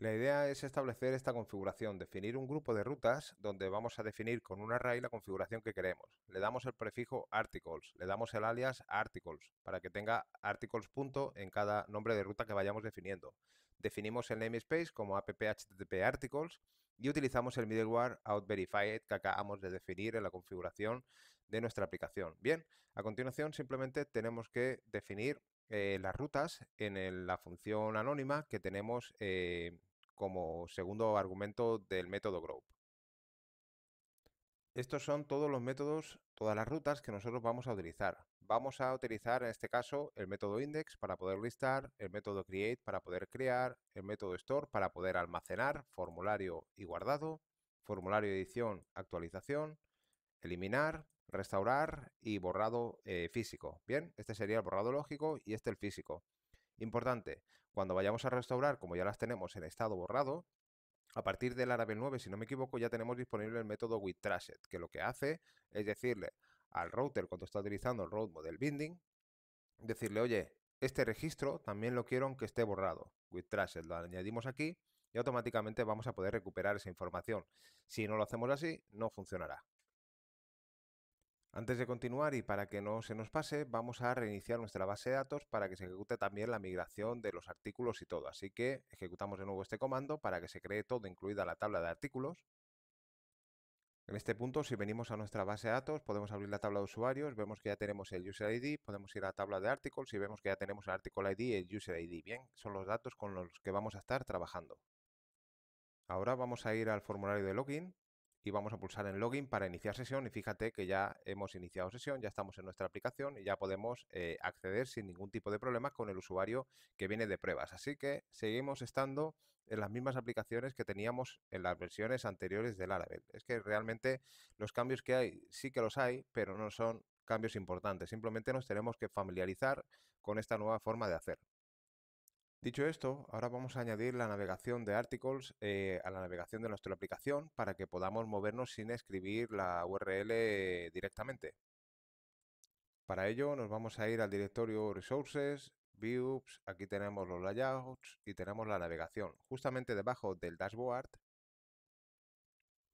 La idea es establecer esta configuración, definir un grupo de rutas donde vamos a definir con un array la configuración que queremos. Le damos el prefijo articles, le damos el alias articles para que tenga articles punto en cada nombre de ruta que vayamos definiendo. Definimos el namespace como app articles y utilizamos el middleware outVerified que acabamos de definir en la configuración de nuestra aplicación. Bien, a continuación simplemente tenemos que definir eh, las rutas en la función anónima que tenemos eh, como segundo argumento del método group. Estos son todos los métodos, todas las rutas que nosotros vamos a utilizar. Vamos a utilizar en este caso el método index para poder listar, el método create para poder crear, el método store para poder almacenar, formulario y guardado, formulario edición, actualización, eliminar, restaurar y borrado eh, físico. Bien, este sería el borrado lógico y este el físico. Importante, cuando vayamos a restaurar, como ya las tenemos en estado borrado, a partir del Laravel 9, si no me equivoco, ya tenemos disponible el método withTrashed, que lo que hace es decirle al router cuando está utilizando el route model binding, decirle, oye, este registro también lo quiero aunque esté borrado. withTrashed lo añadimos aquí y automáticamente vamos a poder recuperar esa información. Si no lo hacemos así, no funcionará. Antes de continuar y para que no se nos pase, vamos a reiniciar nuestra base de datos para que se ejecute también la migración de los artículos y todo. Así que ejecutamos de nuevo este comando para que se cree todo, incluida la tabla de artículos. En este punto, si venimos a nuestra base de datos, podemos abrir la tabla de usuarios, vemos que ya tenemos el User ID, podemos ir a la tabla de Articles y vemos que ya tenemos el Article ID y el User ID. Bien, son los datos con los que vamos a estar trabajando. Ahora vamos a ir al formulario de login y vamos a pulsar en login para iniciar sesión y fíjate que ya hemos iniciado sesión, ya estamos en nuestra aplicación y ya podemos eh, acceder sin ningún tipo de problema con el usuario que viene de pruebas. Así que seguimos estando en las mismas aplicaciones que teníamos en las versiones anteriores del Laravel. Es que realmente los cambios que hay sí que los hay, pero no son cambios importantes. Simplemente nos tenemos que familiarizar con esta nueva forma de hacer. Dicho esto, ahora vamos a añadir la navegación de articles eh, a la navegación de nuestra aplicación para que podamos movernos sin escribir la URL directamente. Para ello nos vamos a ir al directorio Resources, Views, aquí tenemos los layouts y tenemos la navegación. Justamente debajo del dashboard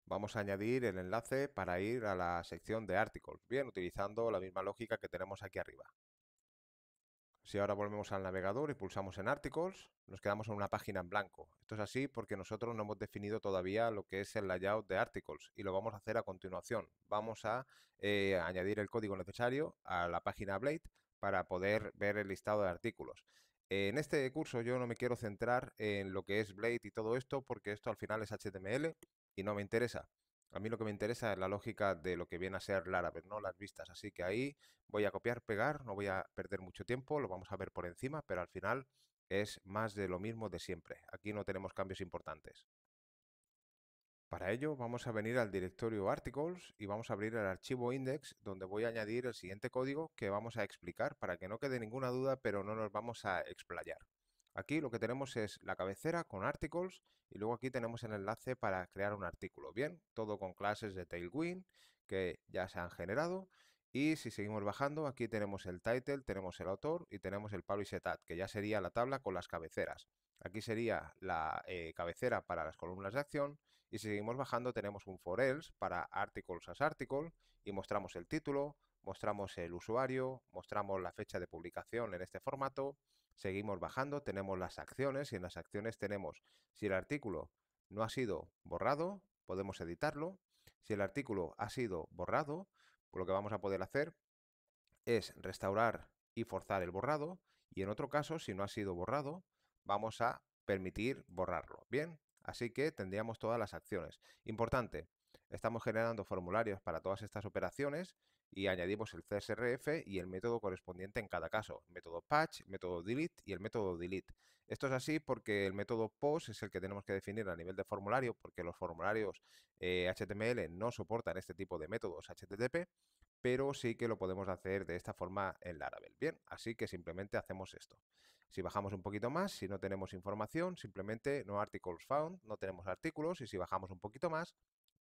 vamos a añadir el enlace para ir a la sección de articles, bien, utilizando la misma lógica que tenemos aquí arriba. Si ahora volvemos al navegador y pulsamos en Articles, nos quedamos en una página en blanco. Esto es así porque nosotros no hemos definido todavía lo que es el layout de Articles y lo vamos a hacer a continuación. Vamos a eh, añadir el código necesario a la página Blade para poder ver el listado de artículos. En este curso yo no me quiero centrar en lo que es Blade y todo esto porque esto al final es HTML y no me interesa. A mí lo que me interesa es la lógica de lo que viene a ser Laravel, no las vistas. Así que ahí voy a copiar, pegar, no voy a perder mucho tiempo, lo vamos a ver por encima, pero al final es más de lo mismo de siempre. Aquí no tenemos cambios importantes. Para ello vamos a venir al directorio articles y vamos a abrir el archivo index donde voy a añadir el siguiente código que vamos a explicar para que no quede ninguna duda pero no nos vamos a explayar. Aquí lo que tenemos es la cabecera con articles y luego aquí tenemos el enlace para crear un artículo. Bien, todo con clases de Tailwind que ya se han generado. Y si seguimos bajando, aquí tenemos el title, tenemos el autor y tenemos el publish ad que ya sería la tabla con las cabeceras. Aquí sería la eh, cabecera para las columnas de acción y si seguimos bajando tenemos un for else para articles as article y mostramos el título, mostramos el usuario, mostramos la fecha de publicación en este formato, seguimos bajando, tenemos las acciones y en las acciones tenemos si el artículo no ha sido borrado, podemos editarlo. Si el artículo ha sido borrado, pues lo que vamos a poder hacer es restaurar y forzar el borrado y en otro caso, si no ha sido borrado, vamos a permitir borrarlo. Bien, así que tendríamos todas las acciones. Importante, Estamos generando formularios para todas estas operaciones y añadimos el CSRF y el método correspondiente en cada caso, método patch, método delete y el método delete. Esto es así porque el método post es el que tenemos que definir a nivel de formulario porque los formularios HTML eh, no soportan este tipo de métodos HTTP, pero sí que lo podemos hacer de esta forma en Laravel. Bien, así que simplemente hacemos esto. Si bajamos un poquito más, si no tenemos información, simplemente no articles found, no tenemos artículos y si bajamos un poquito más,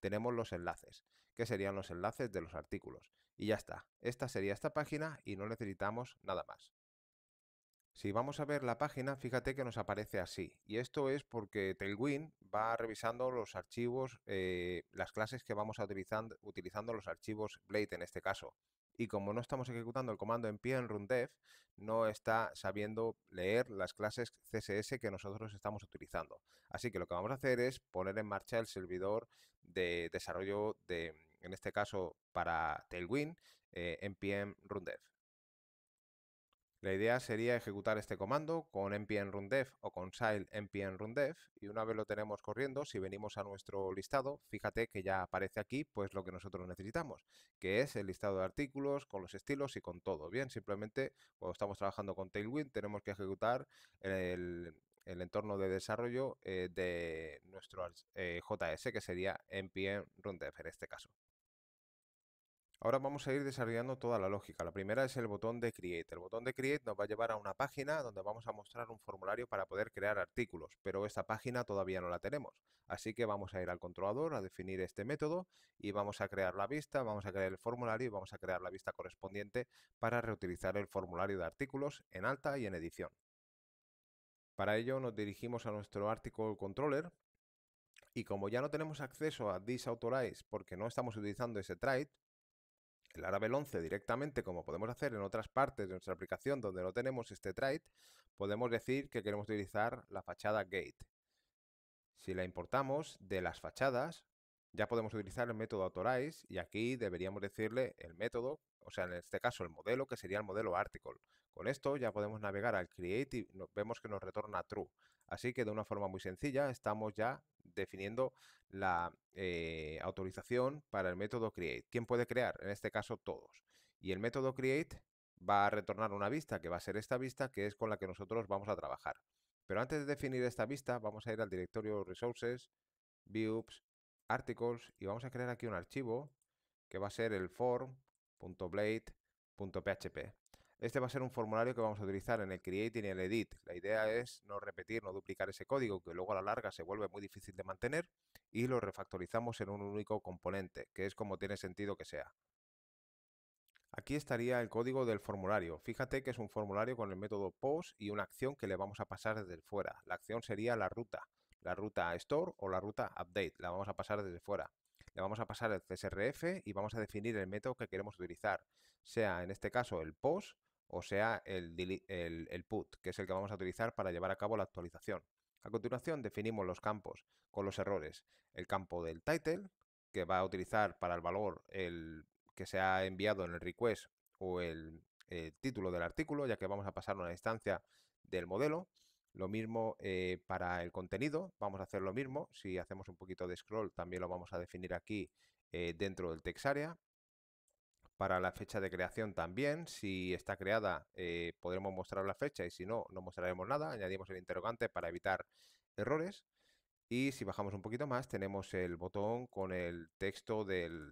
tenemos los enlaces, que serían los enlaces de los artículos. Y ya está, esta sería esta página y no necesitamos nada más. Si vamos a ver la página, fíjate que nos aparece así. Y esto es porque Tailwind va revisando los archivos, eh, las clases que vamos a utilizando, utilizando los archivos Blade en este caso y como no estamos ejecutando el comando en pie en Rundev, no está sabiendo leer las clases CSS que nosotros estamos utilizando. Así que lo que vamos a hacer es poner en marcha el servidor de desarrollo de, en este caso, para Tailwind, npm eh, run rundev. La idea sería ejecutar este comando con npm rundev o con sile npm rundev y una vez lo tenemos corriendo, si venimos a nuestro listado, fíjate que ya aparece aquí pues lo que nosotros necesitamos, que es el listado de artículos con los estilos y con todo. Bien, simplemente cuando estamos trabajando con Tailwind tenemos que ejecutar el, entorno de desarrollo eh, de nuestro eh, JS, que sería npm rundev en este caso. Ahora vamos a ir desarrollando toda la lógica. La primera es el botón de Create. El botón de Create nos va a llevar a una página donde vamos a mostrar un formulario para poder crear artículos, pero esta página todavía no la tenemos. Así que vamos a ir al controlador a definir este método y vamos a crear la vista, vamos a crear el formulario y vamos a crear la vista correspondiente para reutilizar el formulario de artículos en alta y en edición. Para ello nos dirigimos a nuestro Article Controller y como ya no tenemos acceso a this porque no estamos utilizando ese trait, el Arabel 11 directamente, como podemos hacer en otras partes de nuestra aplicación donde no tenemos este trait, podemos decir que queremos utilizar la fachada gate. Si la importamos de las fachadas, ya podemos utilizar el método authorize y aquí deberíamos decirle el método, o sea, en este caso el modelo, que sería el modelo article. Con esto ya podemos navegar al create y vemos que nos retorna true. Así que de una forma muy sencilla estamos ya definiendo la eh, autorización para el método create. ¿Quién puede crear? En este caso, todos. Y el método create va a retornar una vista, que va a ser esta vista, que es con la que nosotros vamos a trabajar. Pero antes de definir esta vista, vamos a ir al directorio Resources, Views, Articles, y vamos a crear aquí un archivo que va a ser el form.blade.php. Este va a ser un formulario que vamos a utilizar en el create y en el edit. La idea es no repetir, no duplicar ese código que luego a la larga se vuelve muy difícil de mantener y lo refactorizamos en un único componente, que es como tiene sentido que sea. Aquí estaría el código del formulario. Fíjate que es un formulario con el método post y una acción que le vamos a pasar desde fuera. La acción sería la ruta, la ruta store o la ruta update. La vamos a pasar desde fuera. Le vamos a pasar el CSRF y vamos a definir el método que queremos utilizar, sea en este caso el POST o sea el, PUT, que es el que vamos a utilizar para llevar a cabo la actualización. A continuación definimos los campos con los errores. El campo del title, que va a utilizar para el valor el que se ha enviado en el request o el, el eh, título del artículo, ya que vamos a pasar una instancia del modelo. Lo mismo eh, para el contenido, vamos a hacer lo mismo. Si hacemos un poquito de scroll, también lo vamos a definir aquí eh, dentro del text area. Para la fecha de creación también, si está creada eh, podremos mostrar la fecha y si no, no mostraremos nada. Añadimos el interrogante para evitar errores. Y si bajamos un poquito más, tenemos el botón con el texto del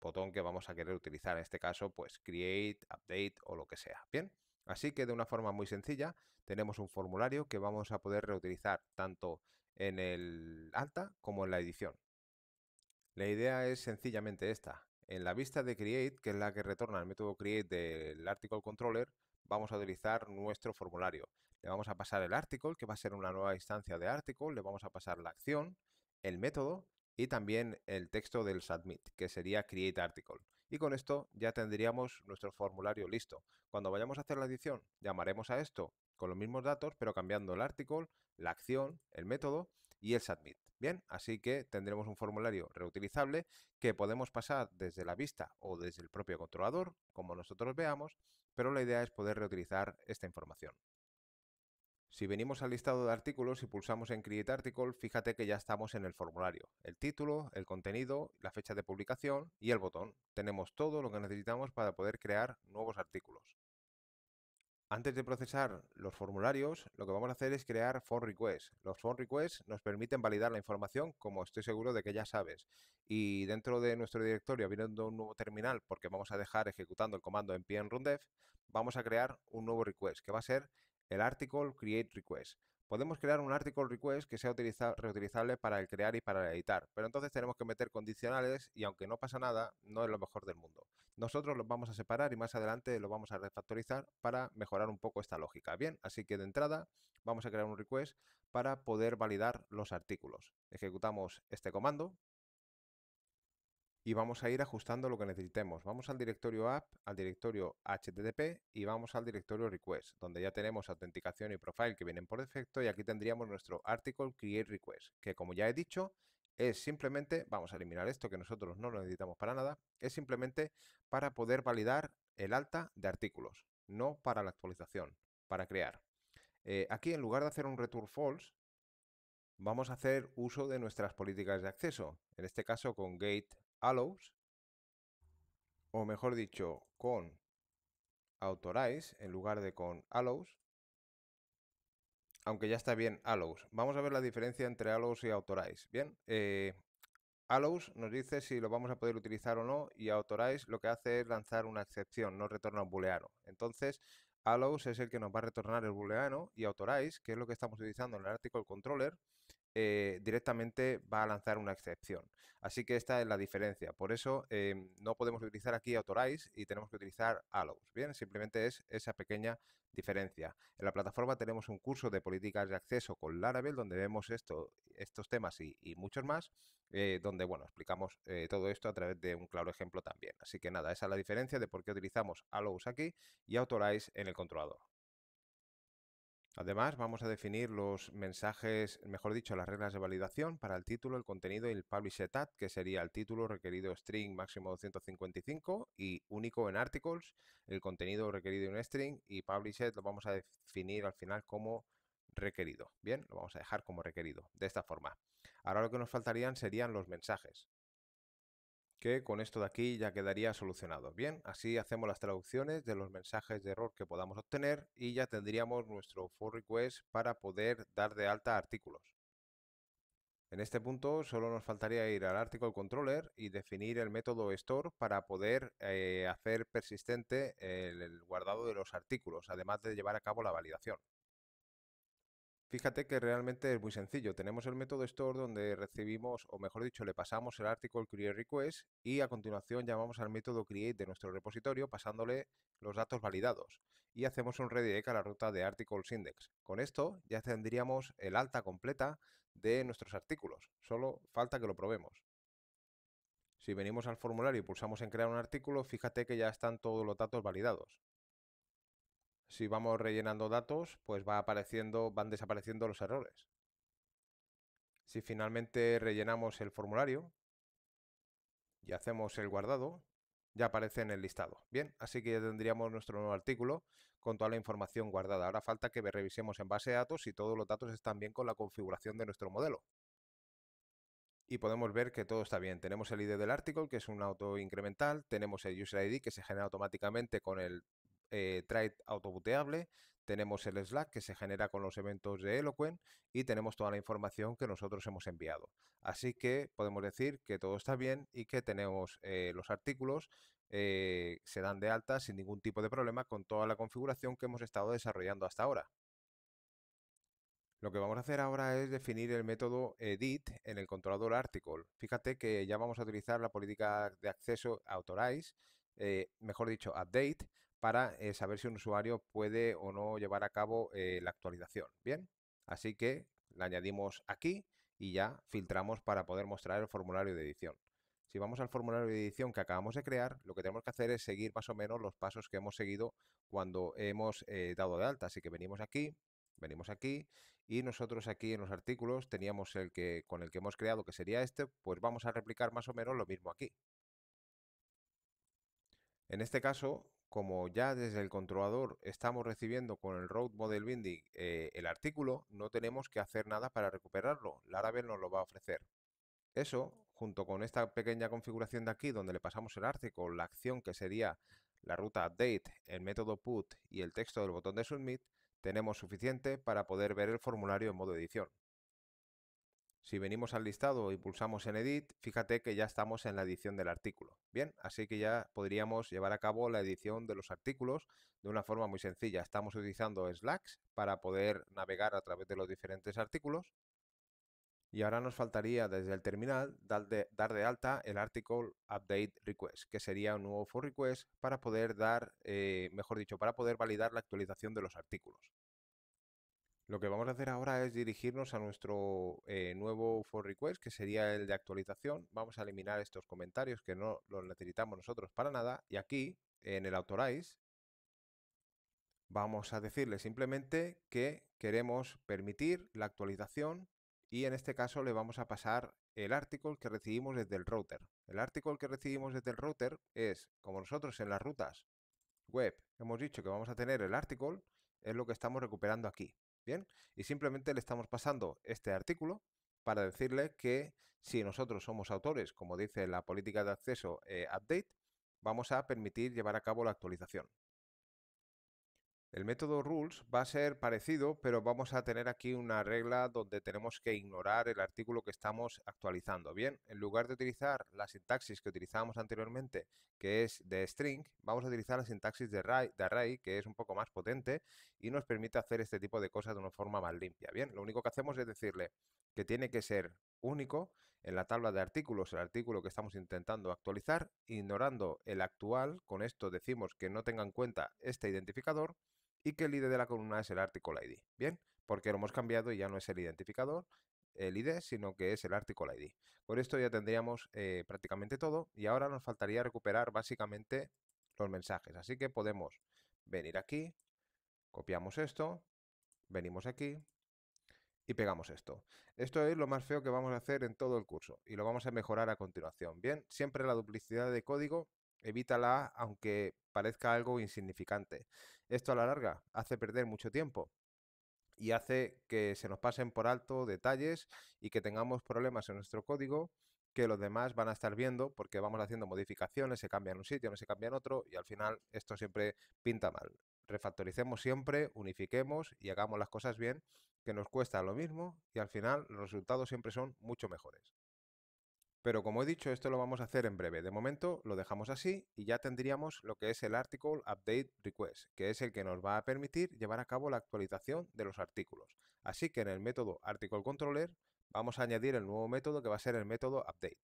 botón que vamos a querer utilizar. En este caso, pues create, update o lo que sea. Bien. Así que de una forma muy sencilla tenemos un formulario que vamos a poder reutilizar tanto en el alta como en la edición. La idea es sencillamente esta. En la vista de create, que es la que retorna el método create del article controller, vamos a utilizar nuestro formulario. Le vamos a pasar el article, que va a ser una nueva instancia de article, le vamos a pasar la acción, el método y también el texto del submit, que sería create article y con esto ya tendríamos nuestro formulario listo. Cuando vayamos a hacer la edición, llamaremos a esto con los mismos datos, pero cambiando el article, la acción, el método y el submit. Bien, así que tendremos un formulario reutilizable que podemos pasar desde la vista o desde el propio controlador, como nosotros veamos, pero la idea es poder reutilizar esta información. Si venimos al listado de artículos y pulsamos en Create Article, fíjate que ya estamos en el formulario. El título, el contenido, la fecha de publicación y el botón. Tenemos todo lo que necesitamos para poder crear nuevos artículos. Antes de procesar los formularios, lo que vamos a hacer es crear form requests. Los form requests nos permiten validar la información, como estoy seguro de que ya sabes. Y dentro de nuestro directorio, abriendo un nuevo terminal, porque vamos a dejar ejecutando el comando en pnrundev, vamos a crear un nuevo request, que va a ser el article create request. Podemos crear un article request que sea reutilizable para el crear y para el editar, pero entonces tenemos que meter condicionales y aunque no pasa nada, no es lo mejor del mundo. Nosotros los vamos a separar y más adelante los vamos a refactorizar para mejorar un poco esta lógica. Bien, así que de entrada vamos a crear un request para poder validar los artículos. Ejecutamos este comando y vamos a ir ajustando lo que necesitemos. Vamos al directorio app, al directorio HTTP y vamos al directorio request, donde ya tenemos autenticación y profile que vienen por defecto y aquí tendríamos nuestro article create request, que como ya he dicho, es simplemente, vamos a eliminar esto que nosotros no lo necesitamos para nada, es simplemente para poder validar el alta de artículos, no para la actualización, para crear. Eh, aquí en lugar de hacer un return false, vamos a hacer uso de nuestras políticas de acceso, en este caso con gate allows, o mejor dicho, con authorize en lugar de con allows, aunque ya está bien allows. Vamos a ver la diferencia entre allows y authorize. Bien, eh, allows nos dice si lo vamos a poder utilizar o no y authorize lo que hace es lanzar una excepción, no retorna un booleano. Entonces, allows es el que nos va a retornar el booleano y authorize, que es lo que estamos utilizando en el article controller, eh, directamente va a lanzar una excepción. Así que esta es la diferencia. Por eso em, no podemos utilizar aquí Autorize y tenemos que utilizar Allows. Bien, simplemente es esa pequeña diferencia. En la plataforma tenemos un curso de políticas de acceso con Laravel donde vemos estos temas y, muchos más, eh, donde bueno, explicamos eh, todo esto a través de un claro ejemplo también. Así que nada, esa es la diferencia de por qué utilizamos Allows aquí y Autorize en el controlador. Además, vamos a definir los mensajes, mejor dicho, las reglas de validación para el título, el contenido y el publish que sería el título requerido string máximo 255 y único en articles, el contenido requerido en string y publish lo vamos a definir al final como requerido. Bien, lo vamos a dejar como requerido, de esta forma. Ahora lo que nos faltarían serían los mensajes que con esto de aquí ya quedaría solucionado. Bien, así hacemos las traducciones de los mensajes de error que podamos obtener y ya tendríamos nuestro for request para poder dar de alta artículos. En este punto solo nos faltaría ir al article controller y definir el método store para poder eh, hacer persistente el guardado de los artículos, además de llevar a cabo la validación. Fíjate que realmente es muy sencillo. Tenemos el método store donde recibimos, o mejor dicho, le pasamos el article create request y a continuación llamamos al método create de nuestro repositorio pasándole los datos validados y hacemos un redirect a la ruta de articles index. Con esto ya tendríamos el alta completa de nuestros artículos. Solo falta que lo probemos. Si venimos al formulario y pulsamos en crear un artículo, fíjate que ya están todos los datos validados si vamos rellenando datos, pues va apareciendo, van desapareciendo los errores. Si finalmente rellenamos el formulario y hacemos el guardado, ya aparece en el listado. Bien, así que ya tendríamos nuestro nuevo artículo con toda la información guardada. Ahora falta que revisemos en base de datos si todos los datos están bien con la configuración de nuestro modelo. Y podemos ver que todo está bien. Tenemos el ID del artículo, que es un auto incremental. Tenemos el user ID, que se genera automáticamente con el eh, Trade autobuteable, tenemos el Slack que se genera con los eventos de Eloquent y tenemos toda la información que nosotros hemos enviado. Así que podemos decir que todo está bien y que tenemos eh, los artículos eh, se dan de alta sin ningún tipo de problema con toda la configuración que hemos estado desarrollando hasta ahora. Lo que vamos a hacer ahora es definir el método edit en el controlador article. Fíjate que ya vamos a utilizar la política de acceso authorize, eh, mejor dicho, update, para eh, saber si un usuario puede o no llevar a cabo eh, la actualización. Bien, así que la añadimos aquí y ya filtramos para poder mostrar el formulario de edición. Si vamos al formulario de edición que acabamos de crear, lo que tenemos que hacer es seguir más o menos los pasos que hemos seguido cuando hemos eh, dado de alta. Así que venimos aquí, venimos aquí y nosotros aquí en los artículos teníamos el que con el que hemos creado que sería este, pues vamos a replicar más o menos lo mismo aquí. En este caso, como ya desde el controlador estamos recibiendo con el Road Model Binding eh, el artículo, no tenemos que hacer nada para recuperarlo. Laravel nos lo va a ofrecer. Eso, junto con esta pequeña configuración de aquí, donde le pasamos el artículo, la acción que sería la ruta update, el método put y el texto del botón de submit, tenemos suficiente para poder ver el formulario en modo edición. Si venimos al listado y pulsamos en Edit, fíjate que ya estamos en la edición del artículo. Bien, así que ya podríamos llevar a cabo la edición de los artículos de una forma muy sencilla. Estamos utilizando Slacks para poder navegar a través de los diferentes artículos. Y ahora nos faltaría desde el terminal dar de, dar de alta el Article Update Request, que sería un nuevo for request para poder dar, eh, mejor dicho, para poder validar la actualización de los artículos. Lo que vamos a hacer ahora es dirigirnos a nuestro eh, nuevo for request, que sería el de actualización. Vamos a eliminar estos comentarios que no los necesitamos nosotros para nada. Y aquí, en el authorize, vamos a decirle simplemente que queremos permitir la actualización y en este caso le vamos a pasar el article que recibimos desde el router. El article que recibimos desde el router es, como nosotros en las rutas web hemos dicho que vamos a tener el article, es lo que estamos recuperando aquí. ¿Bien? Y simplemente le estamos pasando este artículo para decirle que si nosotros somos autores, como dice la política de acceso eh, update, vamos a permitir llevar a cabo la actualización. El método rules va a ser parecido, pero vamos a tener aquí una regla donde tenemos que ignorar el artículo que estamos actualizando. Bien, en lugar de utilizar la sintaxis que utilizábamos anteriormente, que es de string, vamos a utilizar la sintaxis de array, de que es un poco más potente y nos permite hacer este tipo de cosas de una forma más limpia. Bien, lo único que hacemos es decirle que tiene que ser único en la tabla de artículos, el artículo que estamos intentando actualizar, ignorando el actual, con esto decimos que no tenga en cuenta este identificador, y que el ID de la columna es el article ID. Bien, porque lo hemos cambiado y ya no es el identificador, el ID, sino que es el article ID. Con esto ya tendríamos eh, prácticamente todo y ahora nos faltaría recuperar básicamente los mensajes. Así que podemos venir aquí, copiamos esto, venimos aquí y pegamos esto. Esto es lo más feo que vamos a hacer en todo el curso y lo vamos a mejorar a continuación. Bien, siempre la duplicidad de código evítala aunque parezca algo insignificante. Esto a la larga hace perder mucho tiempo y hace que se nos pasen por alto detalles y que tengamos problemas en nuestro código que los demás van a estar viendo porque vamos haciendo modificaciones, se cambia en un sitio, no se cambia en otro y al final esto siempre pinta mal. Refactoricemos siempre, unifiquemos y hagamos las cosas bien, que nos cuesta lo mismo y al final los resultados siempre son mucho mejores. Pero como he dicho, esto lo vamos a hacer en breve. De momento lo dejamos así y ya tendríamos lo que es el Article Update Request, que es el que nos va a permitir llevar a cabo la actualización de los artículos. Así que en el método Article Controller vamos a añadir el nuevo método que va a ser el método Update.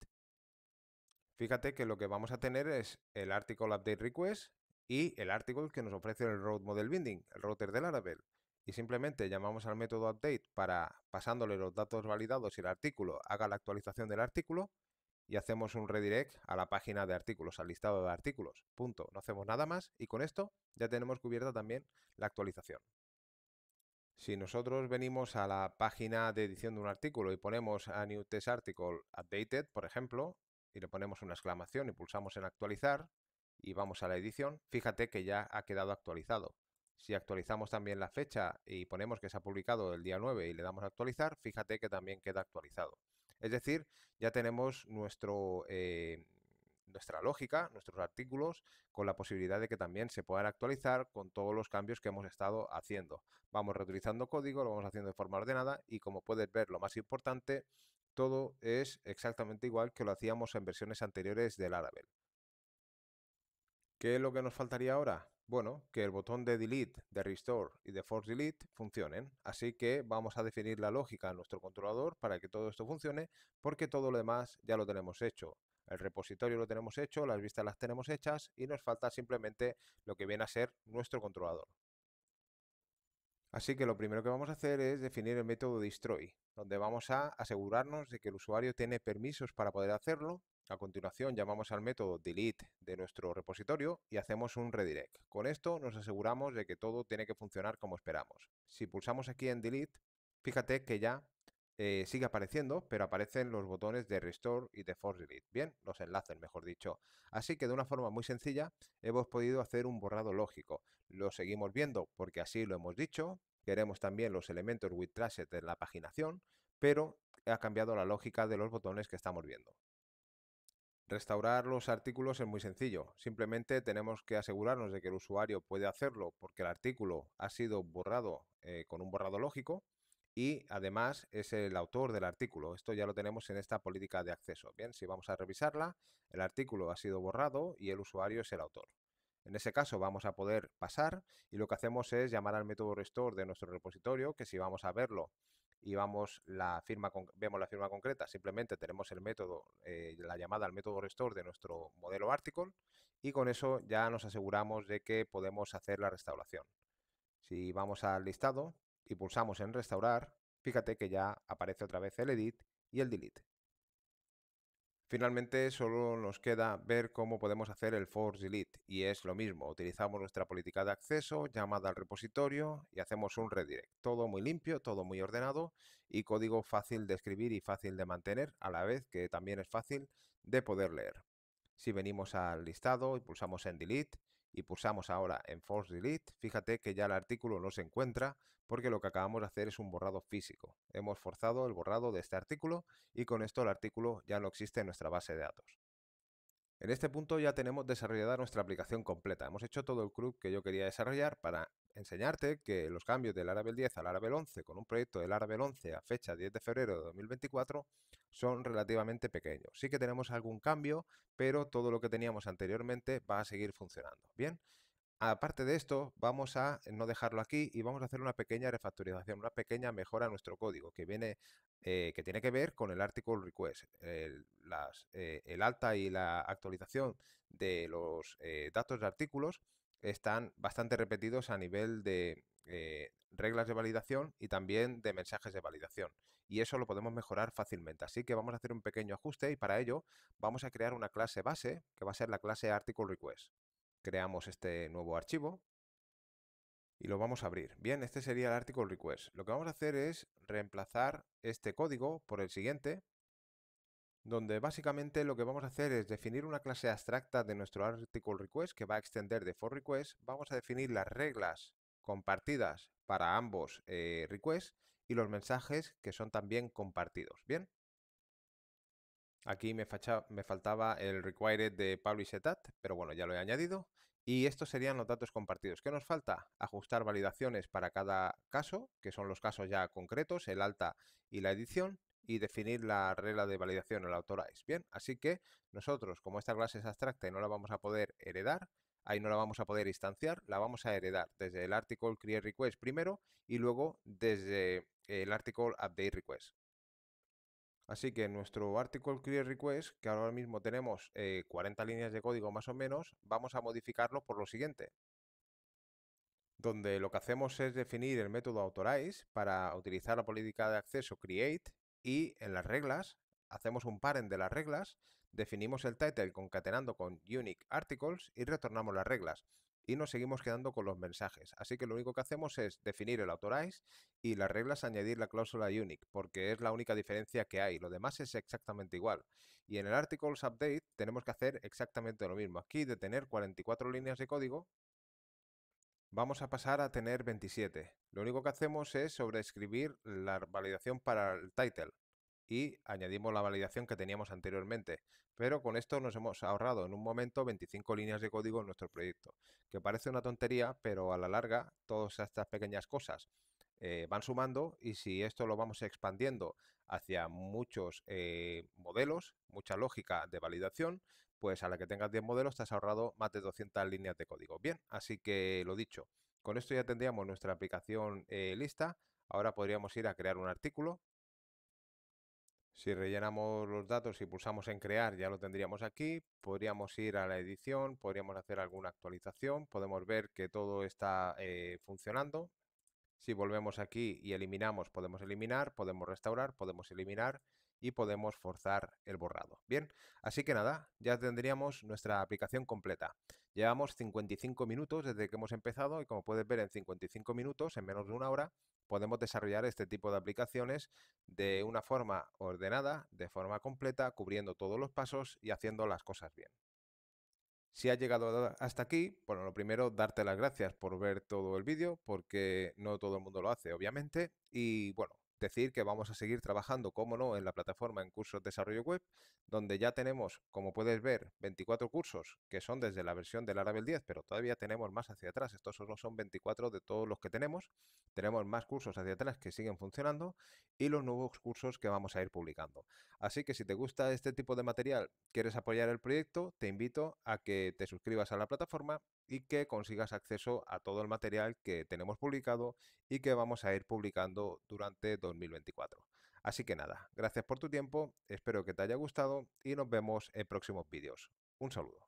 Fíjate que lo que vamos a tener es el Article Update Request y el article que nos ofrece el Road Model Binding, el router de Laravel. Y simplemente llamamos al método update para pasándole los datos validados y el artículo haga la actualización del artículo y hacemos un redirect a la página de artículos, al listado de artículos. Punto. No hacemos nada más y con esto ya tenemos cubierta también la actualización. Si nosotros venimos a la página de edición de un artículo y ponemos a New Test Article Updated, por ejemplo, y le ponemos una exclamación y pulsamos en actualizar y vamos a la edición, fíjate que ya ha quedado actualizado. Si actualizamos también la fecha y ponemos que se ha publicado el día 9 y le damos a actualizar, fíjate que también queda actualizado. Es decir, ya tenemos eh, nuestra lógica, nuestros artículos, con la posibilidad de que también se puedan actualizar con todos los cambios que hemos estado haciendo. Vamos reutilizando código, lo vamos haciendo de forma ordenada y como puedes ver, lo más importante, todo es exactamente igual que lo hacíamos en versiones anteriores del Laravel. ¿Qué es lo que nos faltaría ahora? bueno, que el botón de delete, de restore y de force delete funcionen. Así que vamos a definir la lógica en nuestro controlador para que todo esto funcione, porque todo lo demás ya lo tenemos hecho. El repositorio lo tenemos hecho, las vistas las tenemos hechas y nos falta simplemente lo que viene a ser nuestro controlador. Así que lo primero que vamos a hacer es definir el método destroy, donde vamos a asegurarnos de que el usuario tiene permisos para poder hacerlo a continuación llamamos al método delete de nuestro repositorio y hacemos un redirect. Con esto nos aseguramos de que todo tiene que funcionar como esperamos. Si pulsamos aquí en delete, fíjate que ya eh, sigue apareciendo, pero aparecen los botones de Restore y de Force Delete. Bien, los enlaces, mejor dicho. Así que de una forma muy sencilla hemos podido hacer un borrado lógico. Lo seguimos viendo porque así lo hemos dicho. Queremos también los elementos with trashed de la paginación, pero ha cambiado la lógica de los botones que estamos viendo. Restaurar los artículos es muy sencillo, simplemente tenemos que asegurarnos de que el usuario puede hacerlo porque el artículo ha sido borrado eh, con un borrado lógico y además es el autor del artículo. Esto ya lo tenemos en esta política de acceso. Bien, si vamos a revisarla, el artículo ha sido borrado y el usuario es el autor. En ese caso vamos a poder pasar y lo que hacemos es llamar al método restore de nuestro repositorio, que si vamos a verlo y vamos la firma vemos la firma concreta, simplemente tenemos el método, eh, la llamada al método restore de nuestro modelo article y con eso ya nos aseguramos de que podemos hacer la restauración. Si vamos al listado y pulsamos en restaurar, fíjate que ya aparece otra vez el edit y el delete. Finalmente, solo nos queda ver cómo podemos hacer el force delete y es lo mismo, utilizamos nuestra política de acceso, llamada al repositorio y hacemos un redirect. Todo muy limpio, todo muy ordenado y código fácil de escribir y fácil de mantener, a la vez que también es fácil de poder leer. Si venimos al listado y pulsamos en delete, y pulsamos ahora en Force Delete, fíjate que ya el artículo no se encuentra porque lo que acabamos de hacer es un borrado físico. Hemos forzado el borrado de este artículo y con esto el artículo ya no existe en nuestra base de datos. En este punto ya tenemos desarrollada nuestra aplicación completa. Hemos hecho todo el CRUD que yo quería desarrollar para enseñarte que los cambios del Arabel 10 al Arabel 11 con un proyecto del Arabel 11 a fecha 10 de febrero de 2024 son relativamente pequeños. Sí que tenemos algún cambio, pero todo lo que teníamos anteriormente va a seguir funcionando. Bien, aparte de esto, vamos a no dejarlo aquí y vamos a hacer una pequeña refactorización, una pequeña mejora a nuestro código que viene eh, que tiene que ver con el article request. El, eh, alta y la actualización de los eh, datos de artículos están bastante repetidos a nivel de eh, reglas de validación y también de mensajes de validación. Y eso lo podemos mejorar fácilmente. Así que vamos a hacer un pequeño ajuste y para ello vamos a crear una clase base que va a ser la clase Article Request. Creamos este nuevo archivo y lo vamos a abrir. Bien, este sería el ArticleRequest. Request. Lo que vamos a hacer es reemplazar este código por el siguiente donde básicamente lo que vamos a hacer es definir una clase abstracta de nuestro article request que va a extender de for request. Vamos a definir las reglas compartidas para ambos eh, requests y los mensajes que son también compartidos. Bien. Aquí me, me faltaba el required de publish etat, pero bueno, ya lo he añadido. Y estos serían los datos compartidos. ¿Qué nos falta? Ajustar validaciones para cada caso, que son los casos ya concretos, el alta y la edición y definir la regla de validación o la autorize. Bien, así que nosotros, como esta clase es abstracta y no la vamos a poder heredar, ahí no la vamos a poder instanciar, la vamos a heredar desde el article create request primero y luego desde el article update request. Así que nuestro article create request, que ahora mismo tenemos 40 eh, líneas de código más o menos, vamos a modificarlo por lo siguiente. Donde lo que hacemos es definir el método autorize para utilizar la política de acceso create y en las reglas hacemos un parent de las reglas, definimos el title concatenando con unique articles y retornamos las reglas. Y nos seguimos quedando con los mensajes. Así que lo único que hacemos es definir el authorize y las reglas añadir la cláusula unique, porque es la única diferencia que hay. Lo demás es exactamente igual. Y en el articles update tenemos que hacer exactamente lo mismo. Aquí de tener 44 líneas de código, vamos a pasar a tener 27. Lo único que hacemos es sobreescribir la validación para el title y añadimos la validación que teníamos anteriormente. Pero con esto nos hemos ahorrado en un momento 25 líneas de código en nuestro proyecto, que parece una tontería, pero a la larga todas estas pequeñas cosas eh, van sumando y si esto lo vamos expandiendo hacia muchos eh, modelos, mucha lógica de validación, pues a la que tengas 10 modelos te has ahorrado más de 200 líneas de código. Bien, así que lo dicho, con esto ya tendríamos nuestra aplicación eh, lista. Ahora podríamos ir a crear un artículo. Si rellenamos los datos y pulsamos en crear, ya lo tendríamos aquí. Podríamos ir a la edición, podríamos hacer alguna actualización. Podemos ver que todo está eh, funcionando. Si volvemos aquí y eliminamos, podemos eliminar, podemos restaurar, podemos eliminar y podemos forzar el borrado. Bien, así que nada, ya tendríamos nuestra aplicación completa. Llevamos 55 minutos desde que hemos empezado y como puedes ver en 55 minutos, en menos de una hora, podemos desarrollar este tipo de aplicaciones de una forma ordenada, de forma completa, cubriendo todos los pasos y haciendo las cosas bien. Si has llegado hasta aquí, bueno, lo primero, darte las gracias por ver todo el vídeo, porque no todo el mundo lo hace, obviamente. Y bueno, decir que vamos a seguir trabajando, como no, en la plataforma en cursos de desarrollo web, donde ya tenemos, como puedes ver, 24 cursos que son desde la versión del Laravel 10, pero todavía tenemos más hacia atrás. Estos solo son 24 de todos los que tenemos. Tenemos más cursos hacia atrás que siguen funcionando y los nuevos cursos que vamos a ir publicando. Así que si te gusta este tipo de material, quieres apoyar el proyecto, te invito a que te suscribas a la plataforma y que consigas acceso a todo el material que tenemos publicado y que vamos a ir publicando durante 2024. Así que nada, gracias por tu tiempo, espero que te haya gustado y nos vemos en próximos vídeos. Un saludo.